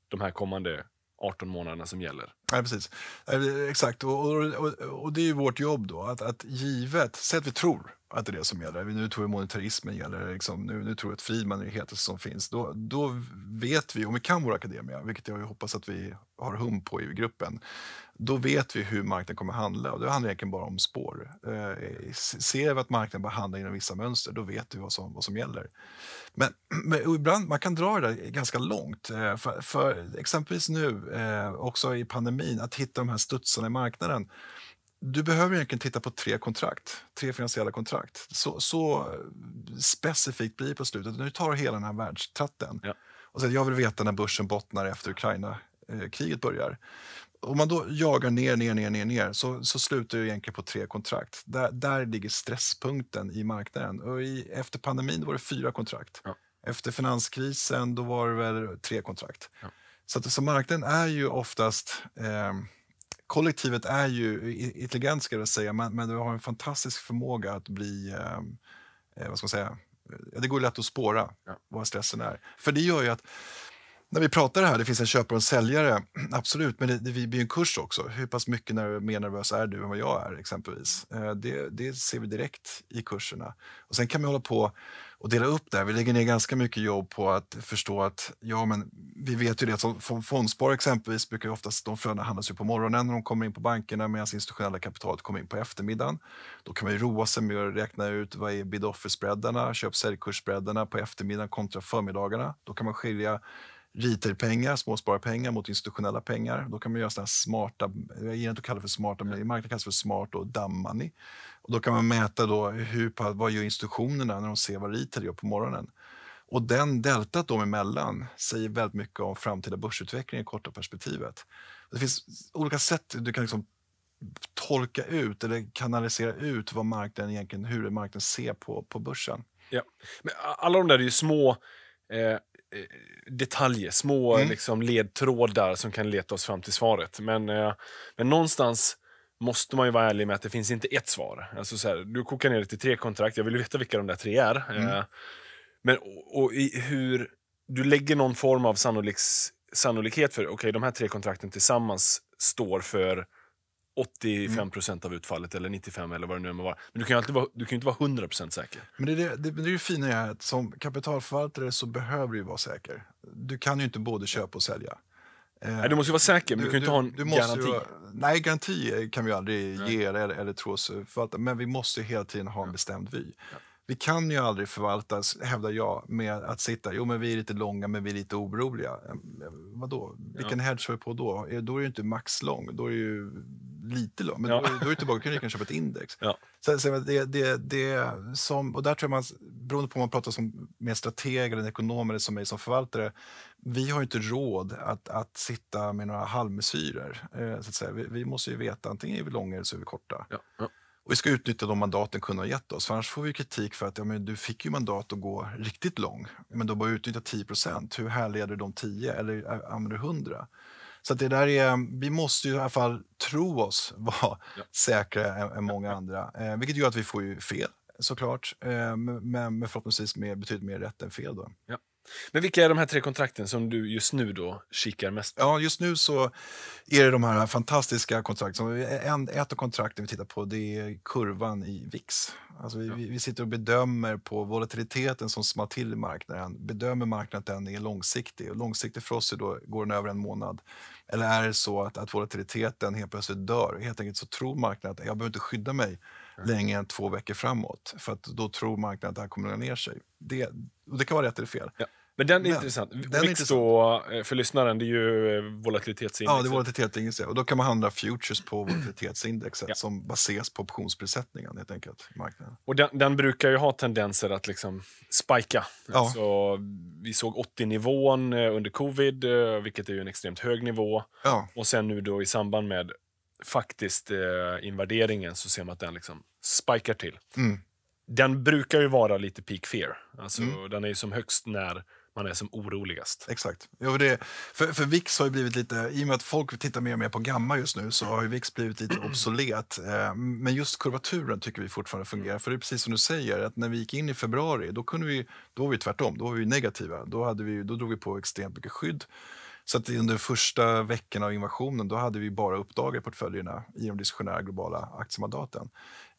de här kommande 18 månaderna som gäller. Ja, precis. Eh, exakt, och, och, och, det är ju vårt jobb då, att, att givet, säg att vi tror att det är det som gäller. Nu tror vi monetarismen gäller, liksom, nu, nu tror vi att frimanligheten som finns. Då, då vet vi, om vi kan vår akademia, vilket jag hoppas att vi har hum på i gruppen, då vet vi hur marknaden kommer handla och det handlar egentligen bara om spår. Eh, ser vi att marknaden bara handlar inom vissa mönster, då vet vi vad som, vad som gäller. Men, men ibland, man kan dra det där ganska långt. Eh, för, för, exempelvis nu, eh, också i pandemin, att hitta de här studsarna i marknaden du behöver egentligen titta på tre kontrakt, tre finansiella kontrakt. Så, så specifikt blir det på slutet. Nu tar hela den här världstratten. Ja. Och så, jag vill veta när börsen bottnar efter Ukraina-kriget eh, börjar. Om man då jagar ner, ner, ner, ner, ner så, så slutar det egentligen på tre kontrakt. Där, där ligger stresspunkten i marknaden. Och i, efter pandemin var det fyra kontrakt. Ja. Efter finanskrisen då var det väl tre kontrakt. Ja. Så, att, så marknaden är ju oftast eh, kollektivet är ju intelligent, ska jag säga, men, men det har en fantastisk förmåga att bli... Ehm, eh, vad ska man säga? Eh, det går lätt att spåra ja. vad stressen är. För det gör ju att när vi pratar här, det finns en köpare och en säljare, absolut, men det, det blir en kurs också. Hur pass mycket nerv, mer nervös är du än vad jag är exempelvis? Eh, det, det, ser vi direkt i kurserna. Och sen kan vi hålla på och dela upp det här. Vi lägger ner ganska mycket jobb på att förstå att, ja men vi vet ju det, som fondspar exempelvis brukar ju oftast, de flödena handlas ju på morgonen när de kommer in på bankerna medan institutionella kapitalet kommer in på eftermiddagen. Då kan man ju roa sig med att räkna ut vad är bid-offer-spreadarna, köp-säljkurs-spreadarna på eftermiddagen kontra förmiddagarna. Då kan man skilja retailpengar, småspararpengar mot institutionella pengar. Då kan man göra sådana smarta, jag gillar inte att kalla det för smarta, men marknaden kallas för smart och dumb money. Och då kan man mäta då hur, vad gör institutionerna när de ser vad retail gör på morgonen. Och den deltat dem emellan säger väldigt mycket om framtida börsutveckling i korta perspektivet. Det finns olika sätt du kan liksom tolka ut eller kanalisera ut vad marknaden egentligen, hur marknaden ser på, på börsen. Ja. Men alla de där är ju små eh Eh, detaljer, små mm. liksom, ledtrådar som kan leta oss fram till svaret. Men, eh, men någonstans måste man ju vara ärlig med att det finns inte ett svar. Alltså så här, du kokar ner det till tre kontrakt, jag vill veta vilka de där tre är. Eh, mm. Eh, men och, och i, hur du lägger någon form av sannolik, sannolikhet för okej, okay, de här tre kontrakten tillsammans står för 85 mm. procent av utfallet eller 95 eller vad det nu är vara. Men du kan alltid vara, du kan inte vara 100 säker. Men det, det, det, det är ju fina är att som kapitalförvaltare så behöver du vara säker. Du kan ju inte både köpa och sälja. Eh, nej, du måste vara säker, men du, du kan inte du, ha en du garanti. Ju, nej, garanti kan vi aldrig nej. ge eller, eller tro oss förvalta, men vi måste hela tiden ha en bestämd vy. Ja. Vi kan ju aldrig förvalta, hävdar jag, med att sitta jo men vi är lite långa men vi är lite oroliga. Ehm, vadå? Vilken hedge har vi på då? Då är det inte maxlång, då är det ju lite lång, men ja. då, då är du tillbaka, kan du kan köpa ett index. Ja. Sen, sen, det, det, det som, och där tror jag man, beroende på om man pratar som mer strateg, eller ekonomer som mig som förvaltare, vi har inte råd att, att sitta med några halvmesyrer. Eh, så att säga. Vi, vi, måste ju veta, antingen är vi långa eller så är vi korta. Ja. Ja. Och vi ska utnyttja de mandaten kunden har gett oss, för annars får vi kritik för att ja, men du fick ju mandat att gå riktigt lång, men då bara utnyttja 10 procent. Hur härleder du de 10 eller använder 100? Så det där är, vi måste i alla fall tro oss vara ja. säkra än, än många andra, eh, vilket gör att vi får ju fel såklart, eh, men, men förhoppningsvis med, betydligt mer rätt än fel. Då. Ja. Men vilka är de här tre kontrakten som du just nu då kikar mest på? Ja, just nu så är det de här fantastiska kontrakten. ett av kontrakten vi tittar på det är kurvan i VIX. Alltså vi, ja. vi sitter och bedömer på volatiliteten som small till i marknaden. Bedömer marknaden att den är långsiktig? Och långsiktig för oss är då, går den över en månad. Eller är det så att, att volatiliteten helt plötsligt dör? Helt enkelt så tror marknaden att jag behöver inte skydda mig längre än två veckor framåt. För att då tror marknaden att det här kommer att ner sig. Det, och det kan vara rätt eller fel. Ja. Men den är Men, intressant. Den VIX intressant. då, eh, för lyssnaren, det är ju eh, volatilitetsindex. Ja, det är volatilitetsindex. Och då kan man handla futures på volatilitetsindexet ja. som baseras på optionsprissättningen helt enkelt. Marknaden. Och den, den, brukar ju ha tendenser att liksom spika. Ja. Alltså, vi såg 80-nivån eh, under covid, vilket är en extremt hög nivå. Ja. Och sen nu då i samband med faktiskt eh, invaderingen så ser man att den liksom spikar till. Mm. Den brukar ju vara lite peak fear. Alltså, mm. Den är ju som högst när man är som oroligast. Exakt. Jo, det, för, för VIX har ju blivit lite, i och med att folk tittar mer och mer på gamma just nu, så har ju VIX blivit lite obsolet. Eh, men just kurvaturen tycker vi fortfarande fungerar. För det är precis som du säger, att när vi gick in i februari, då kunde vi, då var vi tvärtom, då var vi negativa. Då, hade vi, då drog vi på extremt mycket skydd. Så att under första veckan av invasionen då hade vi bara uppdagat portföljerna i de diskussionära globala aktiemandaten.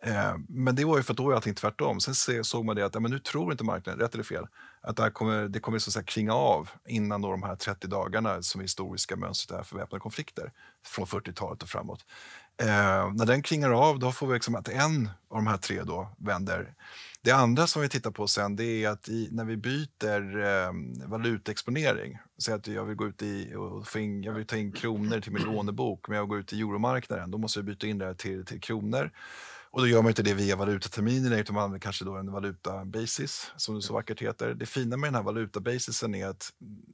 Eh, men det var ju för att då var allting tvärtom. Sen såg man det att ja, men nu tror inte marknaden, rätt eller fel, att det här kommer, det kommer så att säga klinga av innan då de här 30 dagarna som historiska mönstret är för väpnade konflikter från 40-talet och framåt. Eh, när den klingar av, då får vi liksom att en av de här tre då vänder det andra som vi tittar på sen det är att i, när vi byter eh, valutexponering, säg att jag vill, gå ut i, och in, jag vill ta in kronor till min lånebok men jag går ut i euromarknaden, då måste jag byta in det till, till kronor. Och då gör man inte det via valutaterminerna utan man använder kanske då en valutabasis som det så vackert heter. Det fina med den här valutabasisen är att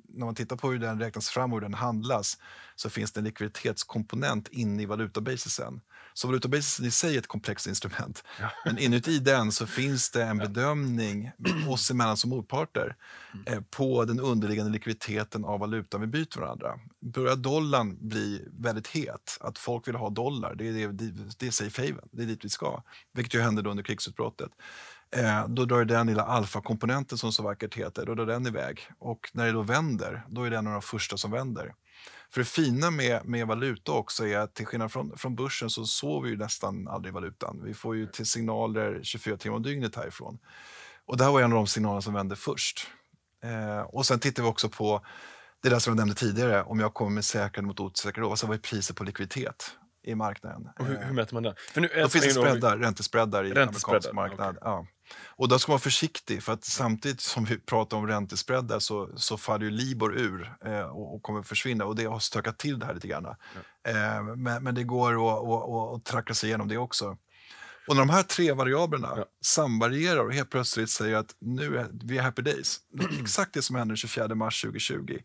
när man tittar på hur den räknas fram och hur den handlas så finns det en likviditetskomponent inne i valutabasisen. Så valutabasisen i sig är ett komplext instrument. Ja. Men inuti den så finns det en bedömning oss emellan som motparter mm. eh, på den underliggande likviditeten av valutan vi byter varandra. Börjar dollarn bli väldigt het, att folk vill ha dollar, det är det, det är safe haven, det är dit vi ska. USA, vilket ju hände under krigsutbrottet. Eh, då drar den lilla alfakomponenten som så vackert heter, då drar den iväg. Och när det då vänder, då är det en av de första som vänder. För det fina med, med valuta också är att till skillnad från, från börsen så sover vi ju nästan aldrig valutan. Vi får ju till signaler 24 timmar om dygnet härifrån. Och det här var en av de signaler som vände först. Eh, och sen tittar vi också på det där som jag nämnde tidigare, om jag kommer med säkerhet mot osäkerhet, alltså vad är priset på likviditet? i marknaden. Och hur, eh, hur mäter man det? För nu, då finns det spreadar, räntespreadar i amerikansk marknad. Okay. Ja. Och då ska man vara försiktig, för att samtidigt som vi pratar om räntespreadar så, så faller ju Libor ur eh, och, och, kommer försvinna och det har stökat till det här lite grann. Ja. Eh, men, men, det går att och, och, och tracka sig igenom det också. Och när de här tre variablerna ja. samvarierar och helt plötsligt säger att nu är vi happy days, det är exakt det som hände 24 mars 2020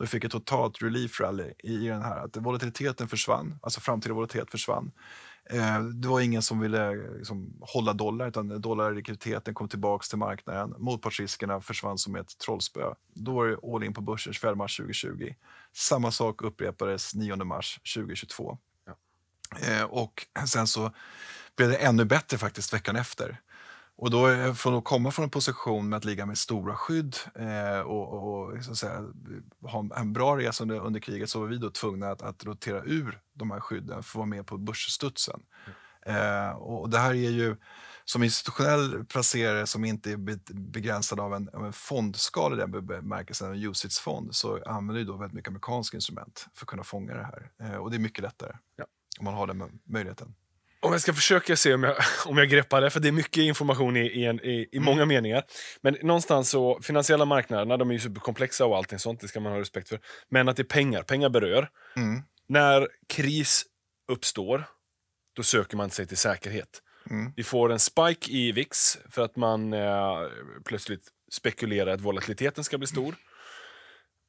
vi fick ett totalt relief rally i den här. Att volatiliteten försvann, alltså framtida volatilitet försvann. Eh, det var ingen som ville liksom, hålla dollar, utan dollarlikviditeten kom tillbaka till marknaden. Motpartsriskerna försvann som ett trollspö. Då var det all in på börsen 24 mars 2020. Samma sak upprepades 9 mars 2022. Ja. Eh, och sen så blev det ännu bättre faktiskt veckan efter. Och då från att komma från en position med att ligga med stora skydd eh, och, och så säga, ha en bra resa under, under, kriget så var vi då tvungna att, att, rotera ur de här skydden för att vara med på börsstudsen. Mm. Eh, och det här är ju som institutionell placerare som inte är begränsad av en, av en fondskala i den bemärkelsen, en usage-fond, så använder vi då väldigt mycket amerikanska instrument för att kunna fånga det här. Eh, och det är mycket lättare ja. om man har den möjligheten. Om jag ska försöka se om jag, om jag greppar det, för det är mycket information i, i, en, i, i mm. många mm. meningar. Men någonstans så, finansiella marknaderna de är ju superkomplexa och allting sånt, det ska man ha respekt för. Men att det är pengar, pengar berör. Mm. När kris uppstår, då söker man sig till säkerhet. Mm. Vi får en spike i VIX för att man eh, plötsligt spekulerar att volatiliteten ska bli mm. stor.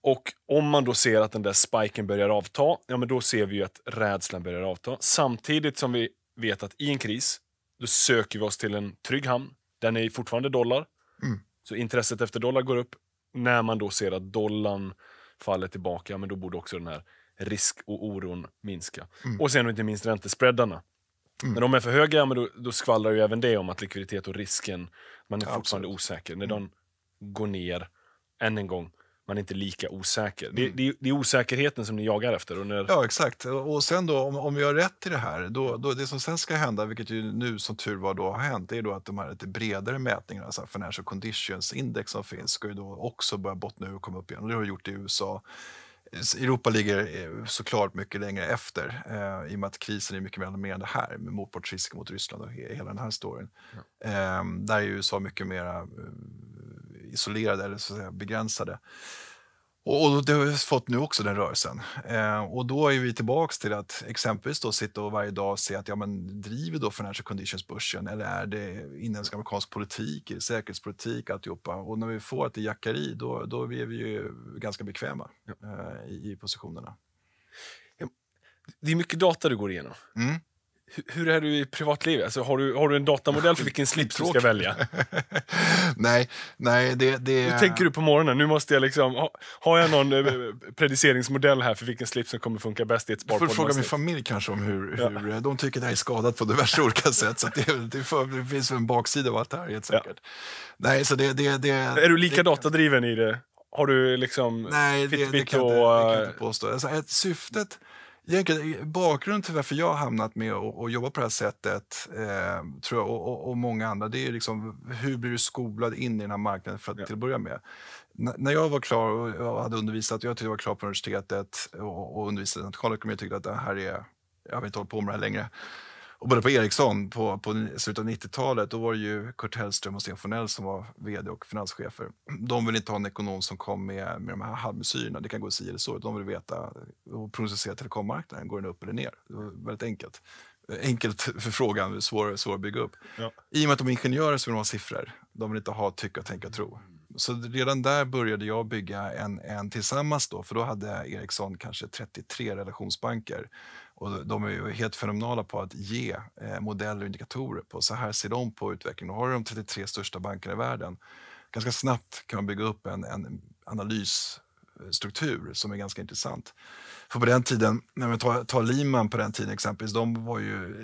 Och om man då ser att den där spiken börjar avta, ja men då ser vi ju att rädslan börjar avta. Samtidigt som vi vet att i en kris, då söker vi oss till en trygg hamn. Den är fortfarande dollar. Mm. Så intresset efter dollar går upp. När man då ser att dollarn faller tillbaka, men då borde också den här risk och oron minska. Mm. Och sen inte minst räntespreadarna. Mm. När de är för höga, men då, då skvallrar ju även det om att likviditet och risken, man är ja, fortfarande absolut. osäker. När mm. de går ner, än en gång, man är inte lika osäker. Mm. Det, det, det, är osäkerheten som ni jagar efter. Och när... Ja, exakt. Och sen då, om, om vi har rätt i det här, då, då, det som sen ska hända, vilket ju nu som tur var då har hänt, det är då att de här lite bredare mätningarna, alltså financial conditions index som finns, ska ju då också börja bottna ur och komma upp igen. Och det har gjort i USA. Europa ligger eh, såklart mycket längre efter eh, i och med att krisen är mycket mer alarmerande här med motpartsrisk mot Ryssland och hela den här storyn. Ja. Eh, där är USA mycket mer eh, isolerade eller så att säga, begränsade. Och, och det har vi fått nu också, den rörelsen. Eh, och då är vi tillbaka till att exempelvis då sitta och varje dag se att ja, men driver då financial conditions-börsen eller är det inhemsk amerikansk politik, säkerhetspolitik, alltihopa? Och när vi får att det jackar i, då, då är vi ju ganska bekväma eh, i, i positionerna. Det är mycket data du går igenom. Mm hur är du i privatlivet? Alltså, har, du, har du en datamodell för vilken slips du ska välja? nej, nej det, det... Hur tänker du på morgonen? Nu måste jag liksom, har jag någon eh, prediceringsmodell här för vilken slips som kommer funka bäst i ett sparpodd? Du får fråga min familj kanske om hur, hur ja. Eh, de tycker det här är skadat på diverse olika sätt. Så det, det, för, det finns en baksida av allt det här helt säkert. Ja. Nej, så det, det, det, är du lika det, datadriven i det? Har du liksom nej, det, det kan och... Nej, det kan jag inte eh, påstå. Alltså, syftet Egentligen, bakgrunden till varför jag har hamnat med att jobba på det här sättet eh, tror jag, och, och, och, många andra, det är liksom, hur blir du skolad in i den här marknaden för att, ja. till med. N när jag var klar och hade undervisat, jag tyckte jag var klar på universitetet och, och undervisade i nationalekonomi, tyckte att det här är, jag vill inte hålla på med det här längre och både på Ericsson på, på slutet av 90-talet, då var det ju Kurt Hellström och Sten Fornell som var vd och finanschefer. De ville inte ha en ekonom som kom med, med de här halvmesyrerna, det kan gå si eller så. De ville veta och prognostisera telekommarknaden, går den upp eller ner? Det var väldigt enkelt. Enkelt för frågan, svår, svår att bygga upp. Ja. I och med att de är ingenjörer så vill de ha siffror. De vill inte ha tycka, tänka, tro. Så redan där började jag bygga en, en tillsammans, då, för då hade Ericsson kanske 33 relationsbanker och de är ju helt fenomenala på att ge eh, modeller och indikatorer på så här ser de på utvecklingen. Och har du de 33 största bankerna i världen, ganska snabbt kan man bygga upp en, en analysstruktur som är ganska intressant. För på den tiden, när man tar, tar Lehman på den tiden exempelvis, de var ju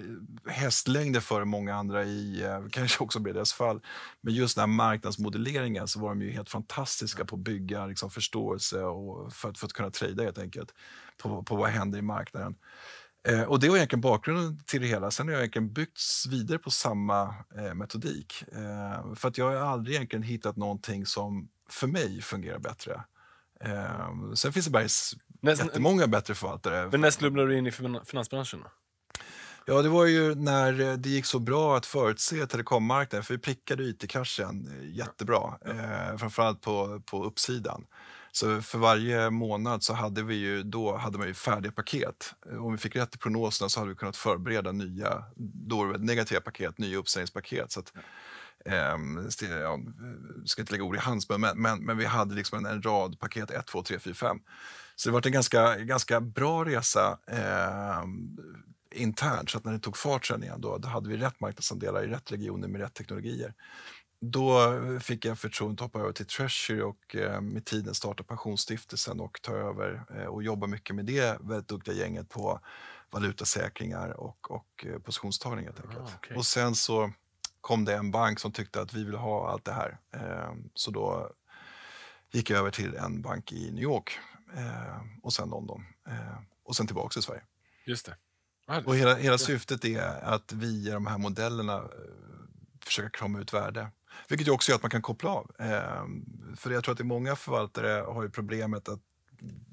eh, hästlängder före många andra i, eh, kanske också deras fall, men just den här marknadsmodelleringen så var de ju helt fantastiska på att bygga liksom, förståelse och för, för att kunna trada helt enkelt, på, på vad händer i marknaden. Eh, och det var egentligen bakgrunden till det hela. Sen har jag egentligen byggts vidare på samma eh, metodik. Eh, för att jag har aldrig egentligen hittat någonting som för mig fungerar bättre. Eh, sen finns det bara jättemånga bättre förvaltare. Men när snubblade du in i finansbranschen? Ja, det var ju när eh, det gick så bra att förutse telekommarknaden, för vi prickade IT-kraschen eh, jättebra, ja. eh, framförallt på, på uppsidan. Så för varje månad så hade vi ju, då hade man ju färdiga paket. Eh, om vi fick rätt i prognoserna så hade vi kunnat förbereda nya, då negativa paket, nya uppsägningspaket. Så att, eh, jag ska inte lägga ord i hands, men, men, men vi hade liksom en, en, rad paket 1, 2, 3, 4, 5. Så det var en ganska, ganska bra resa eh, internt, så att när det tog fart sen igen, då, då hade vi rätt marknadsandelar i rätt regioner med rätt teknologier då fick jag förtroendet att hoppa över till Treasury och eh, med tiden starta Pensionsstiftelsen och ta över eh, och jobba mycket med det väldigt duktiga gänget på valutasäkringar och, och eh, positionstagning helt ah, enkelt. Ah, okay. Och sen så kom det en bank som tyckte att vi vill ha allt det här. Ehm, så då gick jag över till en bank i New York ehm, och sen London ehm, och sen tillbaka till Sverige. Just ah, det. och hela, hela syftet är att via de här modellerna eh, försöka krama ut värde. Vilket också gör att man kan koppla av. Eh, för jag tror att det många förvaltare har ju problemet att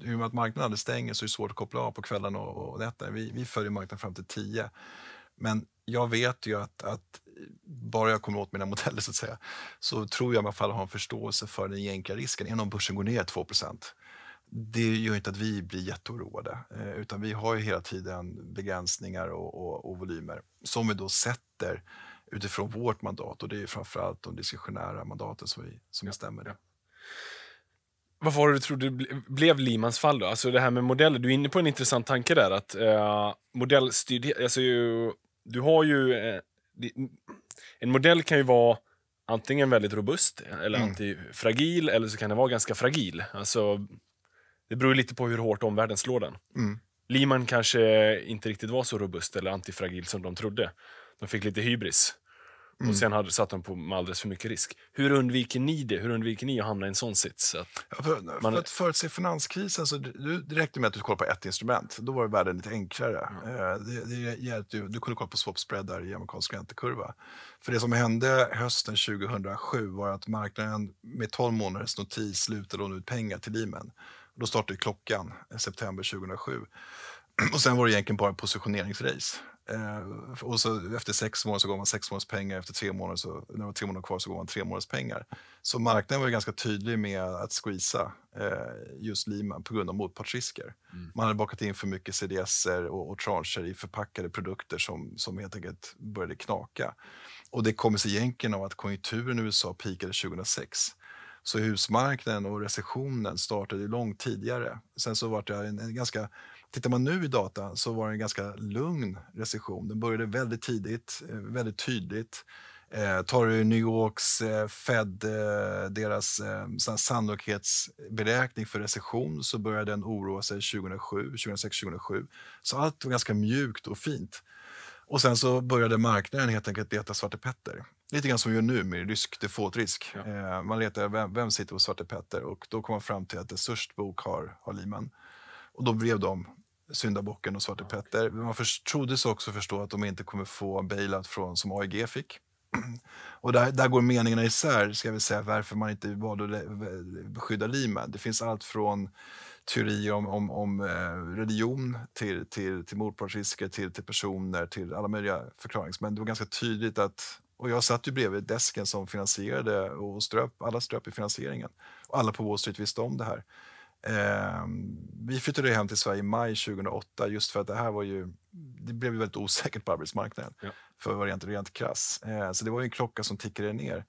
i och med att marknaden stänger så är det svårt att koppla av på kvällarna och, och nätterna. Vi, vi följer marknaden fram till tio. Men jag vet ju att, att, bara jag kommer åt mina modeller så att säga, så tror jag i alla fall har en förståelse för den egentliga risken, även om börsen går ner 2 det gör inte att vi blir jätteoroade, eh, utan vi har ju hela tiden begränsningar och, och, och volymer som vi då sätter utifrån vårt mandat och det är framförallt de diskretionära mandaten som, vi, som bestämmer det. Vad var det du trodde blev Limans fall? Då? Alltså det här med modeller. Du är inne på en intressant tanke där. att eh, modellstyrd, alltså ju, Du har ju... Eh, en modell kan ju vara antingen väldigt robust eller mm. antifragil eller så kan den vara ganska fragil. Alltså, det beror lite på hur hårt omvärlden slår den. Mm. Liman kanske inte riktigt var så robust eller antifragil som de trodde. De fick lite hybris. Mm. Och sen hade satt dem på med alldeles för mycket risk. Hur undviker ni det? Hur undviker ni att hamna i en sån sits? Att ja, för, man... för att förutse finanskrisen så du, det räckte med att du kollade på ett instrument. Då var världen lite enklare. Mm. Det, det du, du kunde kolla på swap spreadar i amerikansk räntekurva. För det som hände hösten 2007 var att marknaden med 12 månaders notis slutade låna ut pengar till Lehman. Då startade klockan eh, september 2007. Och sen var det egentligen bara positioneringsrace. Eh, och så efter sex månader så gav man sex månaders pengar, efter tre månader så, när det tre månader kvar så gav man tre månaders pengar. Så marknaden var ganska tydlig med att squeeza eh, just Lehman på grund av motpartsrisker. Mm. Man hade bakat in för mycket cds och, och trancher i förpackade produkter som, som helt enkelt började knaka. Och det kommer sig egentligen av att konjunkturen i USA peakade 2006. Så husmarknaden och recessionen startade långt tidigare. Sen så var det en, en ganska Tittar man nu i data så var det en ganska lugn recession. Den började väldigt tidigt, eh, väldigt tydligt. Eh, tar du New Yorks eh, Fed, eh, deras eh, sannolikhetsberäkning för recession så började den oroa sig 2006, 2007. Så allt var ganska mjukt och fint. Och sen så började marknaden helt enkelt leta Svarte Petter. Lite grann som vi gör nu med rysk defaultrisk. Ja. Eh, man letar vem, vem sitter hos Svarte Petter och då kom man fram till att det störst bok har, har Lehman. Och då blev de syndabocken och Svarte Petter. Man för, trodde också förstå att de inte kommer få bailout från som AIG fick. Och där, där går meningarna isär, ska vi säga, varför man inte valde att skydda Lehman. Det finns allt från teorier om, om, om eh, religion till, till, till mordpartisker, till, till personer, till alla möjliga förklarings. Men det var ganska tydligt att och jag satt ju bredvid desken som finansierade och ströp, alla ströp i finansieringen. Och alla på Wall Street visste om det här. Eh, vi flyttade hem till Sverige i maj 2008 just för att det här var ju, det blev ju väldigt osäkert på arbetsmarknaden. Ja. För att vara rent, rent krass. Eh, så det var en klocka som tickade ner.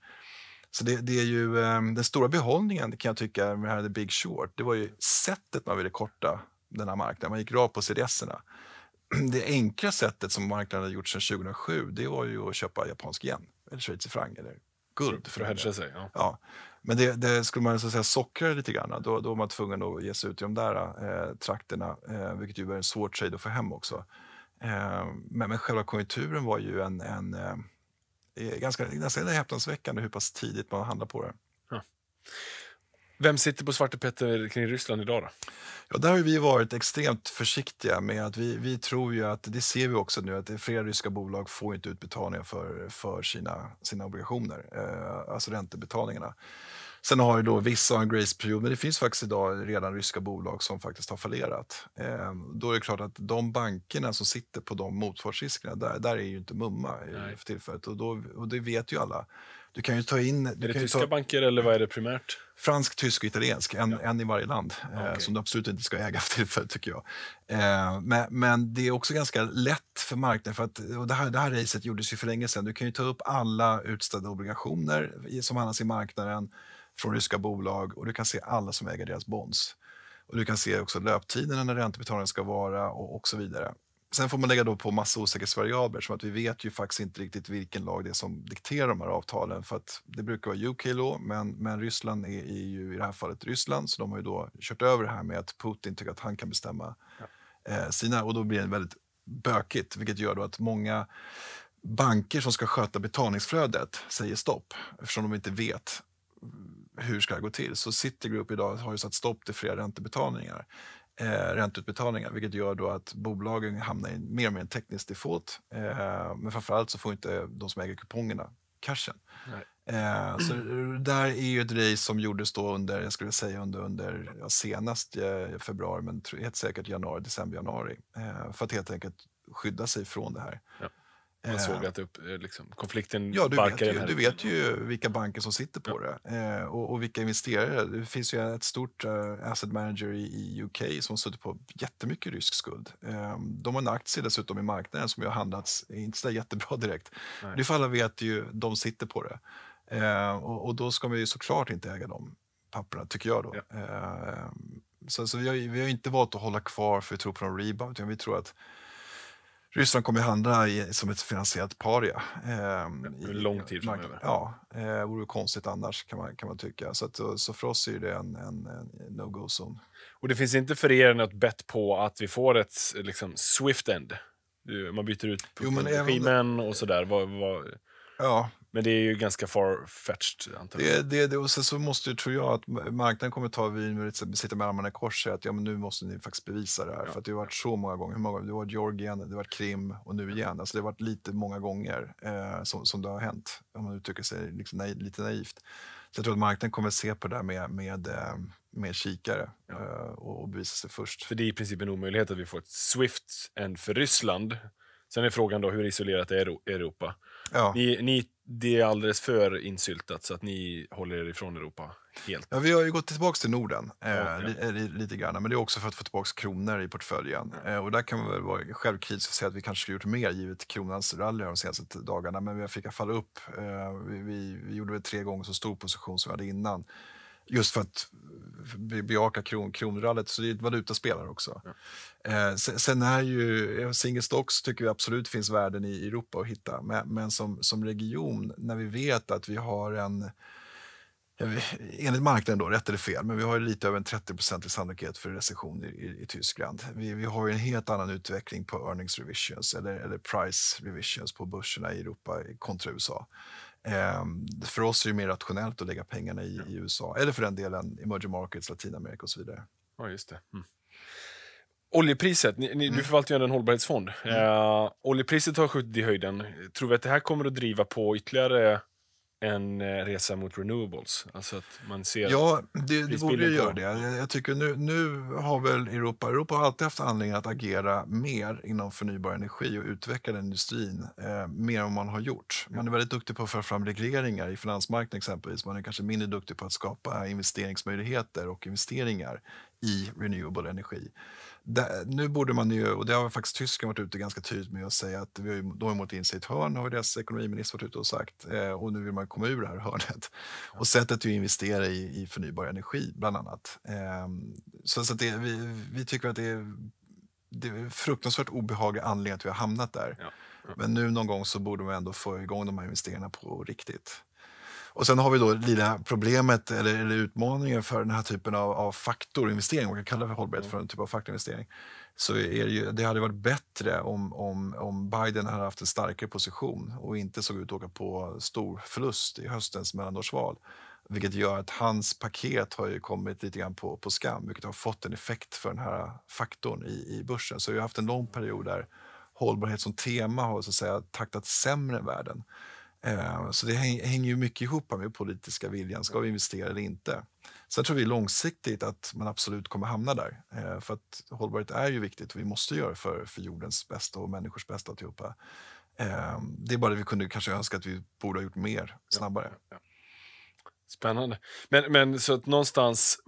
Så det, det är ju eh, den stora behållningen kan jag tycka med här The Big Short. Det var ju sättet man ville korta den här marknaden. Man gick rakt på CDS-erna. Det enkla sättet som marknaden har gjort sedan 2007 det var ju att köpa japansk yen eller schweizerfranc eller guld. För att hedga sig? Ja. ja. Men det, det, skulle man så säga sockra lite grann, då, då var man tvungen att ge sig ut i de där eh, trakterna, eh, vilket ju var en svår trade att få hem också. Eh, men, men, själva konjunkturen var ju en, en eh, ganska, ganska häpnadsväckande hur pass tidigt man handlade på det. Ja. Vem sitter på Svarte Petter kring Ryssland idag? Då? Ja, där har vi varit extremt försiktiga med att vi, vi tror ju att, det ser vi också nu, att flera ryska bolag får inte ut betalningar för, för sina, sina obligationer, eh, alltså räntebetalningarna. Sen har ju då vissa en graceperiod, men det finns faktiskt idag redan ryska bolag som faktiskt har fallerat. Eh, då är det klart att de bankerna som sitter på de motpartsriskerna, där, där är ju inte mumma Nej. för tillfället och, då, och det vet ju alla. Du kan ju ta in... Är det tyska ta, banker eller vad är det primärt? Fransk, tysk och italiensk, en, ja. en i varje land, okay. eh, som du absolut inte ska äga för tycker jag. Eh, men, men, det är också ganska lätt för marknaden, för att, och det här, det här racet gjordes ju för länge sedan. Du kan ju ta upp alla utställda obligationer som handlas i marknaden från ryska bolag och du kan se alla som äger deras bonds. Och du kan se också löptiderna när räntebetalningen ska vara och, och så vidare. Sen får man lägga då på massa osäkerhetsvariabler som att vi vet ju faktiskt inte riktigt vilken lag det är som dikterar de här avtalen för att det brukar vara UK law men, men Ryssland är, är ju i det här fallet Ryssland så de har ju då kört över det här med att Putin tycker att han kan bestämma eh, sina och då blir det väldigt bökigt vilket gör då att många banker som ska sköta betalningsflödet säger stopp eftersom de inte vet hur ska det gå till. Så Citigroup idag har ju satt stopp till flera räntebetalningar eh, ränteutbetalningar vilket gör då att bolagen hamnar i mer och mer en teknisk default. Eh, men framförallt så får inte de som äger kupongerna cashen. Eh, så där är ju ett race som gjordes då under, jag skulle säga under, under ja, senast eh, februari men helt säkert januari, december, januari eh, för att helt enkelt skydda sig från det här. Ja. Eh. Man såg att upp, eh, liksom, konflikten ja, du Vet ju, du vet ju vilka banker som sitter på ja. det eh, och, och, vilka investerare. Det finns ju ett stort asset manager i, UK som sitter på jättemycket rysk skuld. Ehm, de har en aktie dessutom i marknaden som ju har handlats inte så jättebra direkt. Nej. Det för alla vet ju, de sitter på det. Ehm, och, och då ska man ju såklart inte äga de papperna, tycker jag. då. Ja. Ehm, så, så vi, har, vi har inte valt att hålla kvar för att vi tror på en rebound, utan vi tror att Ryssland kommer att handla i, som ett finansierat paria. Eh, lång tid framöver. Ja, eh, vore konstigt annars kan man, kan man tycka. Så, att, eh, så för oss är det en, en, en no go zon Och det finns inte för er något bett på att vi får ett liksom, swift end? Man byter ut regimen och sådär. Vad, vad... Ja. Men det är ju ganska far-fetched. Det, det, det, och sen så måste ju, tror jag, att marknaden kommer ta vin och sitta med armarna i kors och säga att ja, men nu måste ni faktiskt bevisa det här. Ja. För det har varit så många gånger. Hur många Det var Georgien, det var Krim och nu igen. Alltså det har varit lite många gånger eh, som, som det har hänt, om man uttrycker sig liksom naiv, lite naivt. Så jag tror att marknaden kommer se på det där med, med, eh, med kikare ja. Eh, och, och bevisa sig först. För det är i princip en omöjlighet att vi får ett Swift än för Ryssland. Sen är frågan då hur isolerat är Europa? Ja. Ni, ni, det är alldeles för insyltat så att ni håller er ifrån Europa helt. Ja, vi har ju gått tillbaka till Norden eh, ja, ja. Eh, lite grann, men det är också för att få tillbaka kronor i portföljen. Eh, och där kan man väl vara självkritisk och säga att vi kanske skulle gjort mer givet kronans rally de senaste dagarna, men vi fick i alla fall upp. Eh, vi, vi, vi, gjorde väl tre gånger så stor position som vi hade innan just för att bejaka kron, kronrallet, så det är ett valutaspelare också. Ja. Eh, sen, sen, är ju single stocks tycker vi absolut finns värden i Europa att hitta, men, men som, som region, när vi vet att vi har en enligt marknaden, då, rätt eller fel, men vi har lite över en 30 sannolikhet för recession i, i, i Tyskland. Vi, vi, har en helt annan utveckling på earnings revisions eller, eller price revisions på börserna i Europa kontra USA. Ehm, för oss är det mer rationellt att lägga pengarna i, i USA, eller för den delen emerging markets, Latinamerika och så vidare. Ja, just det. Mm. Oljepriset, ni, ni, mm. du förvaltar ju en hållbarhetsfond. Mm. Uh, oljepriset har skjutit i höjden. Tror vi att det här kommer att driva på ytterligare en eh, resa mot renewables? Alltså att man ser ja, det, det borde ju göra det. Jag, tycker nu, nu har väl Europa, Europa har alltid haft anledning att agera mer inom förnybar energi och utveckla den industrin eh, mer än man har gjort. Man är väldigt duktig på att föra fram regleringar i finansmarknaden exempelvis. Man är kanske mindre duktig på att skapa investeringsmöjligheter och investeringar i renewable energi. Det, nu borde man ju, och det har faktiskt Tyskland varit ute ganska tydligt med att säga att vi har ju, de har mått in sig i ett hörn, har deras ekonomiminister varit ute och sagt, eh, och nu vill man komma ur det här hörnet. Och sättet är att investera i, i förnybar energi, bland annat. Eh, så, så det, vi, vi tycker att det är, det är fruktansvärt obehaglig anledning att vi har hamnat där. Ja. Men nu någon gång så borde man ändå få igång de här investeringarna på riktigt. Och sen har vi då det lilla problemet eller, eller utmaningen för den här typen av, av faktorinvestering, man kan kalla det för hållbarhet mm. för en typ av faktorinvestering, så är det, ju, det hade varit bättre om, om, om Biden hade haft en starkare position och inte såg ut att åka på stor förlust i höstens mellanårsval. Vilket gör att hans paket har kommit lite grann på, på skam, vilket har fått en effekt för den här faktorn i, i börsen. Så vi har haft en lång period där hållbarhet som tema har så att säga, taktat sämre än världen. Eh, så det hänger ju mycket ihop med politiska viljan. Ska vi investera eller inte? Sen tror vi långsiktigt att man absolut kommer hamna där. Eh, för att hållbarhet är ju viktigt och vi måste göra det för, för jordens bästa och människors bästa. Alltihopa. Eh, det är bara det vi kunde kanske önska att vi borde ha gjort mer snabbare. Spännande. Men, men så att någonstans,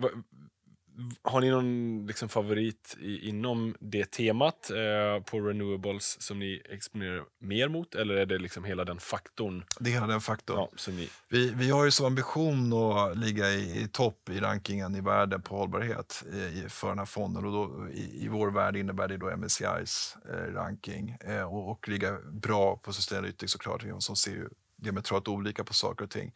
har ni någon liksom favorit i, inom det temat eh, på renewables som ni exponerar mer mot eller är det liksom hela den faktorn? Det är hela den faktorn. Ja, som ni... vi, vi har ju som ambition att ligga i, i topp i rankingen i världen på hållbarhet i, för den här fonden och då, i, i vår värld innebär det då MSCIs eh, ranking eh, och, och ligga bra på Sustainalytics såklart som ser ju diametralt olika på saker och ting.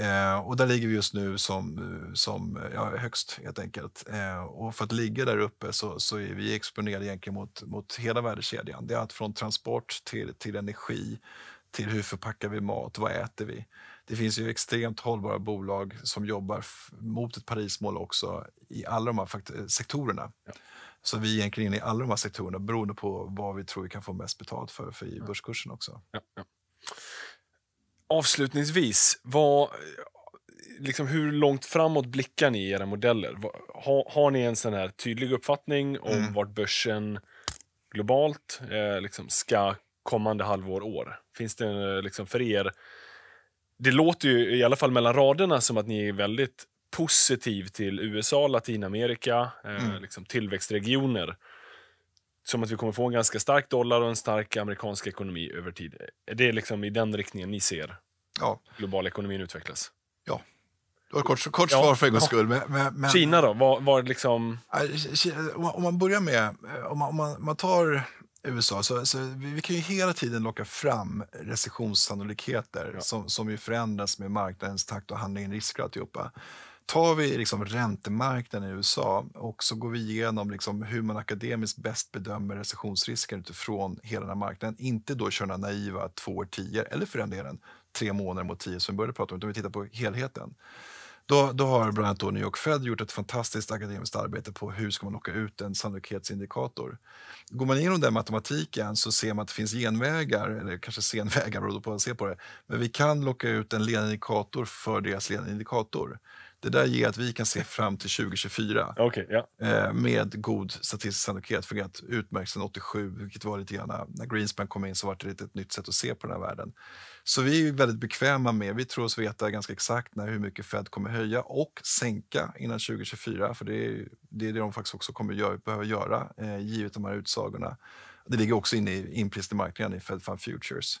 Eh, och där ligger vi just nu som, som ja, högst helt enkelt. Eh, och för att ligga där uppe så, så är vi exponerade egentligen mot, mot hela värdekedjan. Det är allt från transport till, till energi, till hur förpackar vi mat, vad äter vi? Det finns ju extremt hållbara bolag som jobbar mot ett Parismål också i alla de här sektorerna. Ja. Så vi är egentligen inne i alla de här sektorerna beroende på vad vi tror vi kan få mest betalt för, för i börskursen också. Ja, ja. Avslutningsvis, vad, liksom, hur långt framåt blickar ni i era modeller? Har, har ni en sån här tydlig uppfattning om mm. vart börsen globalt eh, liksom, ska kommande halvår, år? Finns det eh, liksom, för er... Det låter ju, i alla fall mellan raderna, som att ni är väldigt positiv till USA, Latinamerika, eh, mm. liksom tillväxtregioner som att vi kommer få en ganska stark dollar och en stark amerikansk ekonomi över tid. Är det liksom i den riktningen ni ser ja. global ekonomin utvecklas? Ja. Det var kort, kort svar ja, för en gångs skull. Men, men, men, Kina då? Var, var liksom... Om man börjar med, eh, om man, om man, man tar USA, så, så vi, vi, kan ju hela tiden locka fram recessionssannolikheter ja. som, som ju förändras med marknadens takt och handlingens risker och alltihopa tar vi liksom räntemarknaden i USA och så går vi igenom liksom hur man akademiskt bäst bedömer recessionsrisken utifrån hela den här marknaden. Inte då köra naiva två år, tio eller för den delen tre månader mot tio som vi började prata om, utan vi tittar på helheten. Då, då har bland annat New York Fed gjort ett fantastiskt akademiskt arbete på hur ska man locka ut en sannolikhetsindikator. Går man igenom den matematiken så ser man att det finns genvägar, eller kanske senvägar beroende på hur man ser på det, men vi kan locka ut en ledindikator för deras ledindikator. Det där ger att vi kan se fram till 2024 okay, yeah. med god statistisk sannolikhet. Fungerat utmärkt sedan 87, vilket var lite grann när Greenspan kom in så var det lite ett nytt sätt att se på den här världen. Så vi är väldigt bekväma med, vi tror oss veta ganska exakt när, hur mycket Fed kommer höja och sänka innan 2024, för det är det, är det de faktiskt också kommer göra, behöva göra eh, givet de här utsagorna. Det ligger också inne i, inprist i marknaden i Fed Fund Futures.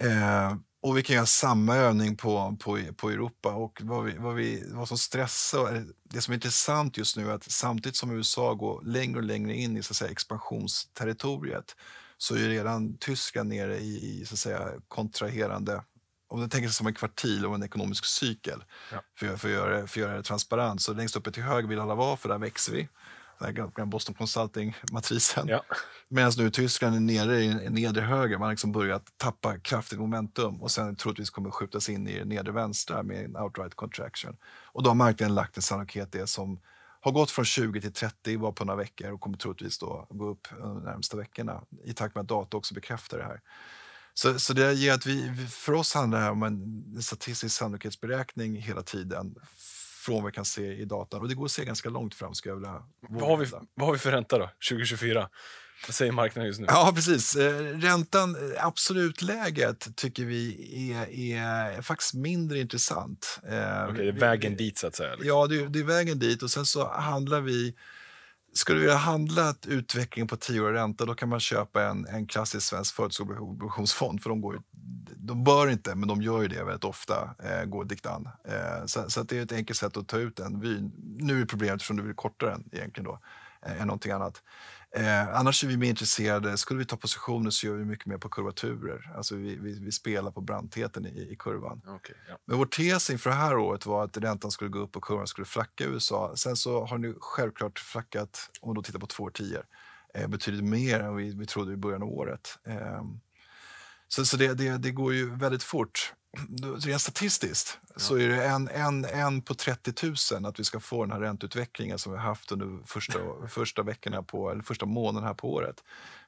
Eh, och vi kan göra samma övning på, på, på Europa. Och vad, vi, vad, vi, vad som stressar, det som är intressant just nu är att samtidigt som USA går längre och längre in i så att säga, expansionsterritoriet så är redan Tyskland nere i, i så att säga, kontraherande om du tänker sig som en kvartil och en ekonomisk cykel, ja. för, för, att göra, för att göra det transparent. Så längst uppe till höger vill alla vara, för där växer vi. Boston Consulting-matrisen. Ja. Medan nu Tyskland är nere i nedre höger, man har liksom börjat tappa kraftigt momentum och sen troligtvis kommer skjutas in i nedre vänstra med en outright contraction. Och då har marknaden lagt en sannolikhet det som har gått från 20 till 30 var på några veckor och kommer troligtvis då gå upp de närmsta veckorna i takt med att data också bekräftar det här. Så, så det ger att vi, för oss handlar det här om en statistisk sannolikhetsberäkning hela tiden från vad jag kan se i datan. Och det går att se ganska långt fram. Ska jag vilja vad, har vi, vad har vi för ränta då, 2024? Vad säger marknaden just nu? Ja, precis. Eh, räntan, eh, absolutläget, tycker vi är, är faktiskt mindre intressant. Eh, Okej, okay, det är vägen dit, så att säga? Liksom. Ja, det är, det är vägen dit. Och sen så handlar vi skulle du vilja handla utvecklingen på tioårig ränta då kan man köpa en, en klassisk svensk företagsobligationsfond för de, går, de bör inte, men de gör ju det väldigt ofta, eh, går diktan. Eh, så, så det är ett enkelt sätt att ta ut den. Vi, nu är problemet eftersom du vill korta den egentligen då, eh, än någonting annat. Eh, annars är vi mer intresserade, skulle vi ta positioner så gör vi mycket mer på kurvaturer. Alltså vi, vi, vi spelar på brantheten i, i kurvan. Okay, ja. Men vår tes inför det här året var att räntan skulle gå upp och kurvan skulle flacka i USA. Sen så har den självklart flackat, om du tittar på två tior, eh, betydligt mer än vi, vi trodde i början av året. Eh, så, så det, det, det, går ju väldigt fort rent statistiskt ja. så är det en, en, en på 30 000 att vi ska få den här ränteutvecklingen som vi haft under första, första veckorna på, eller första månaden här på året.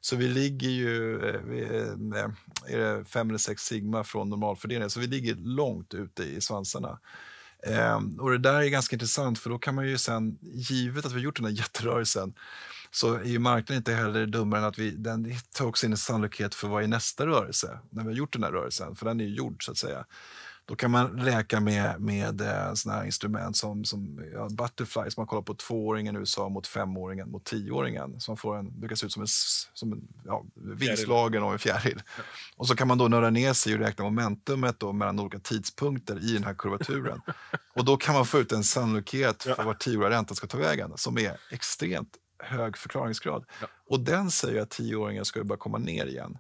Så vi ligger ju eh, vi, eh, är det 5 eller 6 sigma från normalfördelningen, så vi ligger långt ute i svansarna. Ehm, och det där är ganska intressant för då kan man ju sen, givet att vi har gjort den här jätterörelsen, så är ju marknaden inte heller dummare än att vi, den tar också in en sannolikhet för vad är nästa rörelse när vi har gjort den här rörelsen, för den är ju gjord så att säga. Då kan man läka med, med eh, såna här instrument som, som ja, Butterfly, som man kollar på tvååringen i USA mot femåringen mot tioåringen. Som får en, brukar se ut som en, som en ja, vingslagen av en fjäril. Och så kan man då nörda ner sig och räkna momentumet då mellan olika tidpunkter i den här kurvaturen. och då kan man få ut en sannolikhet för ja. var tioåriga räntan ska ta vägen som är extremt hög förklaringsgrad. Ja. Och den säger att tioåringar ska börja komma ner igen.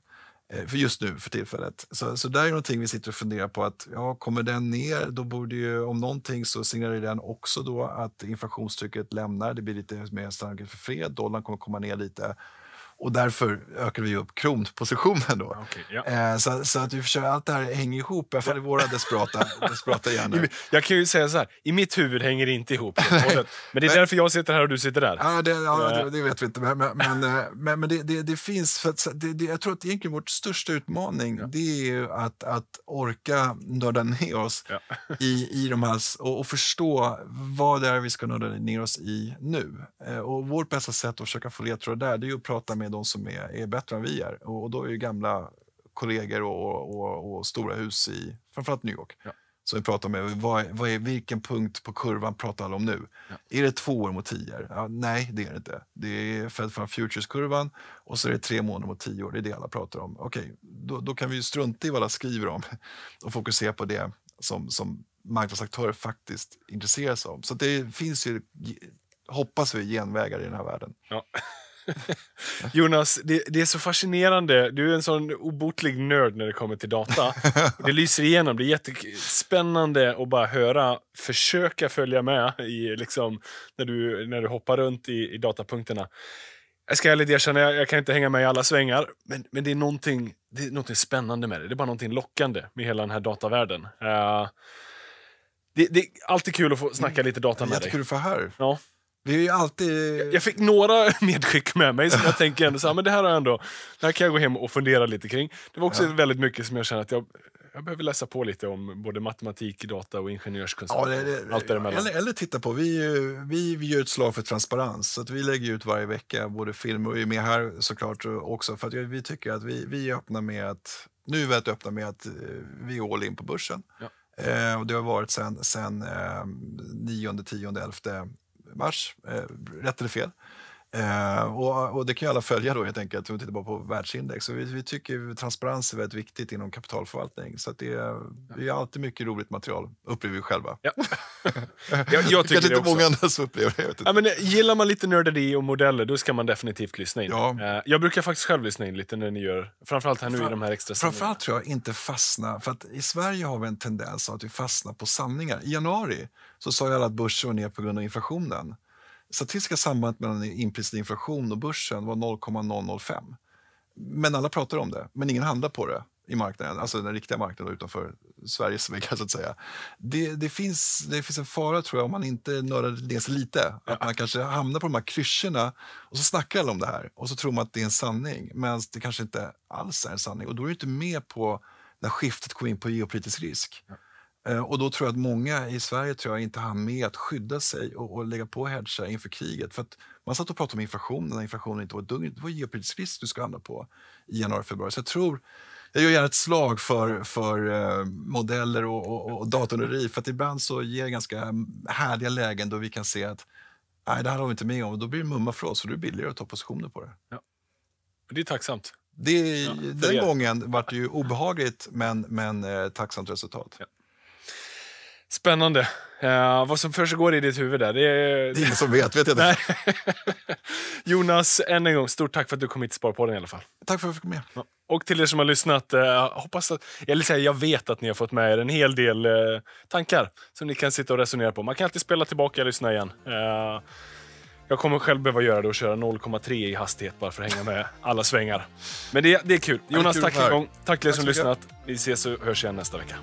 Eh, för just nu, för tillfället. Så, så där är någonting vi sitter och funderar på. att ja, Kommer den ner, då borde ju, om någonting så signalerar den också då att inflationstrycket lämnar. Det blir lite mer sannolikhet för fred. Dollarn kommer komma ner lite och därför ökade vi upp kronpositionen då. Okay, ja. Eh, så, så, att vi försöker, allt det här hänger ihop, i alla fall i våra desperata, desperata hjärnor. Jag kan ju säga så här, i mitt huvud hänger det inte ihop Men det är därför jag sitter här och du sitter där. Ja, det, ja, eh. det, det vet vi inte. Men, men, men, eh, men det, det, det, finns, för att, det, jag tror att egentligen vår största utmaning ja. det är att, att orka nörda ner oss ja. i, i de här och, och, förstå vad det är vi ska nörda ner oss i nu. och vårt bästa sätt att försöka få ledtrådar där, det är att prata med de som är, är bättre än vi är. Och, och då är ju gamla kollegor och, och, och, stora hus i framförallt New York. Ja. Som vi pratar om, vad, vad är, vilken punkt på kurvan pratar alla om nu? Ja. Är det två år mot tio år? Ja, nej, det är det inte. Det är Fed Fund Futures-kurvan och så är det tre månader mot tio år. Det är det alla pratar om. Okej, okay, då, då, kan vi ju strunta i vad alla skriver om och fokusera på det som, som marknadsaktörer faktiskt intresserar sig av. Så det finns ju, hoppas vi, genvägar i den här världen. Ja. Jonas, det, det, är så fascinerande. Du är en sån obotlig nörd när det kommer till data. Det lyser igenom. Det är jättespännande att bara höra, försöka följa med i, liksom, när, du, när du hoppar runt i, i datapunkterna. Jag ska ärligt erkänna, jag, jag kan inte hänga med i alla svängar, men, men det, är någonting, det är någonting spännande med det. Det är bara någonting lockande med hela den här datavärlden. Uh, det, det, är alltid kul att få snacka mm. lite data med dig. Jättekul att få här. Ja. Vi är ju alltid... Jag, jag fick några medskick med mig som jag tänker ändå så här, men det här har jag ändå, det här kan jag gå hem och fundera lite kring. Det var också ja. väldigt mycket som jag känner att jag, jag behöver läsa på lite om både matematik, data och ingenjörskunskap. Ja, det, det, allt däremellan. Eller, eller titta på, vi, vi, vi gör ett slag för transparens. Så att vi lägger ut varje vecka både filmer och är med här såklart också. För att vi tycker att vi, vi är öppna med att, nu är vi öppna med att eh, vi är all in på börsen. Ja. Eh, och det har varit sen, sen eh, 9, 10, 11 mars, eh, rätt eller fel. Eh, och, och, Det kan ju alla följa då helt enkelt, om vi tittar bara på världsindex. vi, vi tycker transparens är väldigt viktigt inom kapitalförvaltning. Så det, är, det är alltid mycket roligt material, upplever vi själva. Ja. jag, jag tycker det inte många andra som upplever det. Ja, men, eh, gillar man lite nörderi och modeller, då ska man definitivt lyssna in. Ja. Eh, jag brukar faktiskt själv lyssna in lite när ni gör, framförallt här nu Fra, i de här extra Framförallt tror jag inte fastna, för att i Sverige har vi en tendens att vi fastnar på sanningar. I januari så sa jag alla att börsen var ner på grund av inflationen statistiska sambandet mellan inprisad inflation och börsen var 0,005. Men alla pratar om det, men ingen handlar på det i marknaden, alltså den riktiga marknaden utanför Sveriges väggar Det, det, finns, det finns en fara tror jag om man inte nördar ner sig lite, att man kanske hamnar på de här klyschorna och så snackar alla om det här och så tror man att det är en sanning, men det kanske inte alls är en sanning och då är du inte med på när skiftet går in på geopolitisk risk. Eh, och då tror jag att många i Sverige tror jag inte hann med att skydda sig och, och lägga på hedgar inför kriget. För man satt och pratade om inflationen när inflationen inte var dugg. Det var geopolitisk risk du skulle handla på i januari, februari. Så jag tror, jag gör gärna ett slag för, för eh, modeller och, och, och datorneri för att ibland så ger ganska mm, härliga lägen då vi kan se att nej, det här har vi inte med om. Då blir det mumma för oss och då är det billigare att ta positioner på det. Ja. Det är tacksamt. Det, ja, den er. gången var det ju obehagligt men, men eh, tacksamt resultat. Ja. Spännande. Uh, vad som försiggår i ditt huvud där. Det är, det är ingen som vet, vet jag inte. Jonas, än en gång, stort tack för att du kom hit till Sparpodden i alla fall. Tack för att jag fick med. Och till er som har lyssnat, uh, hoppas att, eller säga, jag vet att ni har fått med er en hel del uh, tankar som ni kan sitta och resonera på. Man kan alltid spela tillbaka och lyssna igen. jag kommer själv behöva göra det och köra 0,3 i hastighet bara för att hänga med alla svängar. Men det, det är kul. Jonas, är kul tack en gång. Tack till er som lyssnat. Vi ses och hörs igen nästa vecka.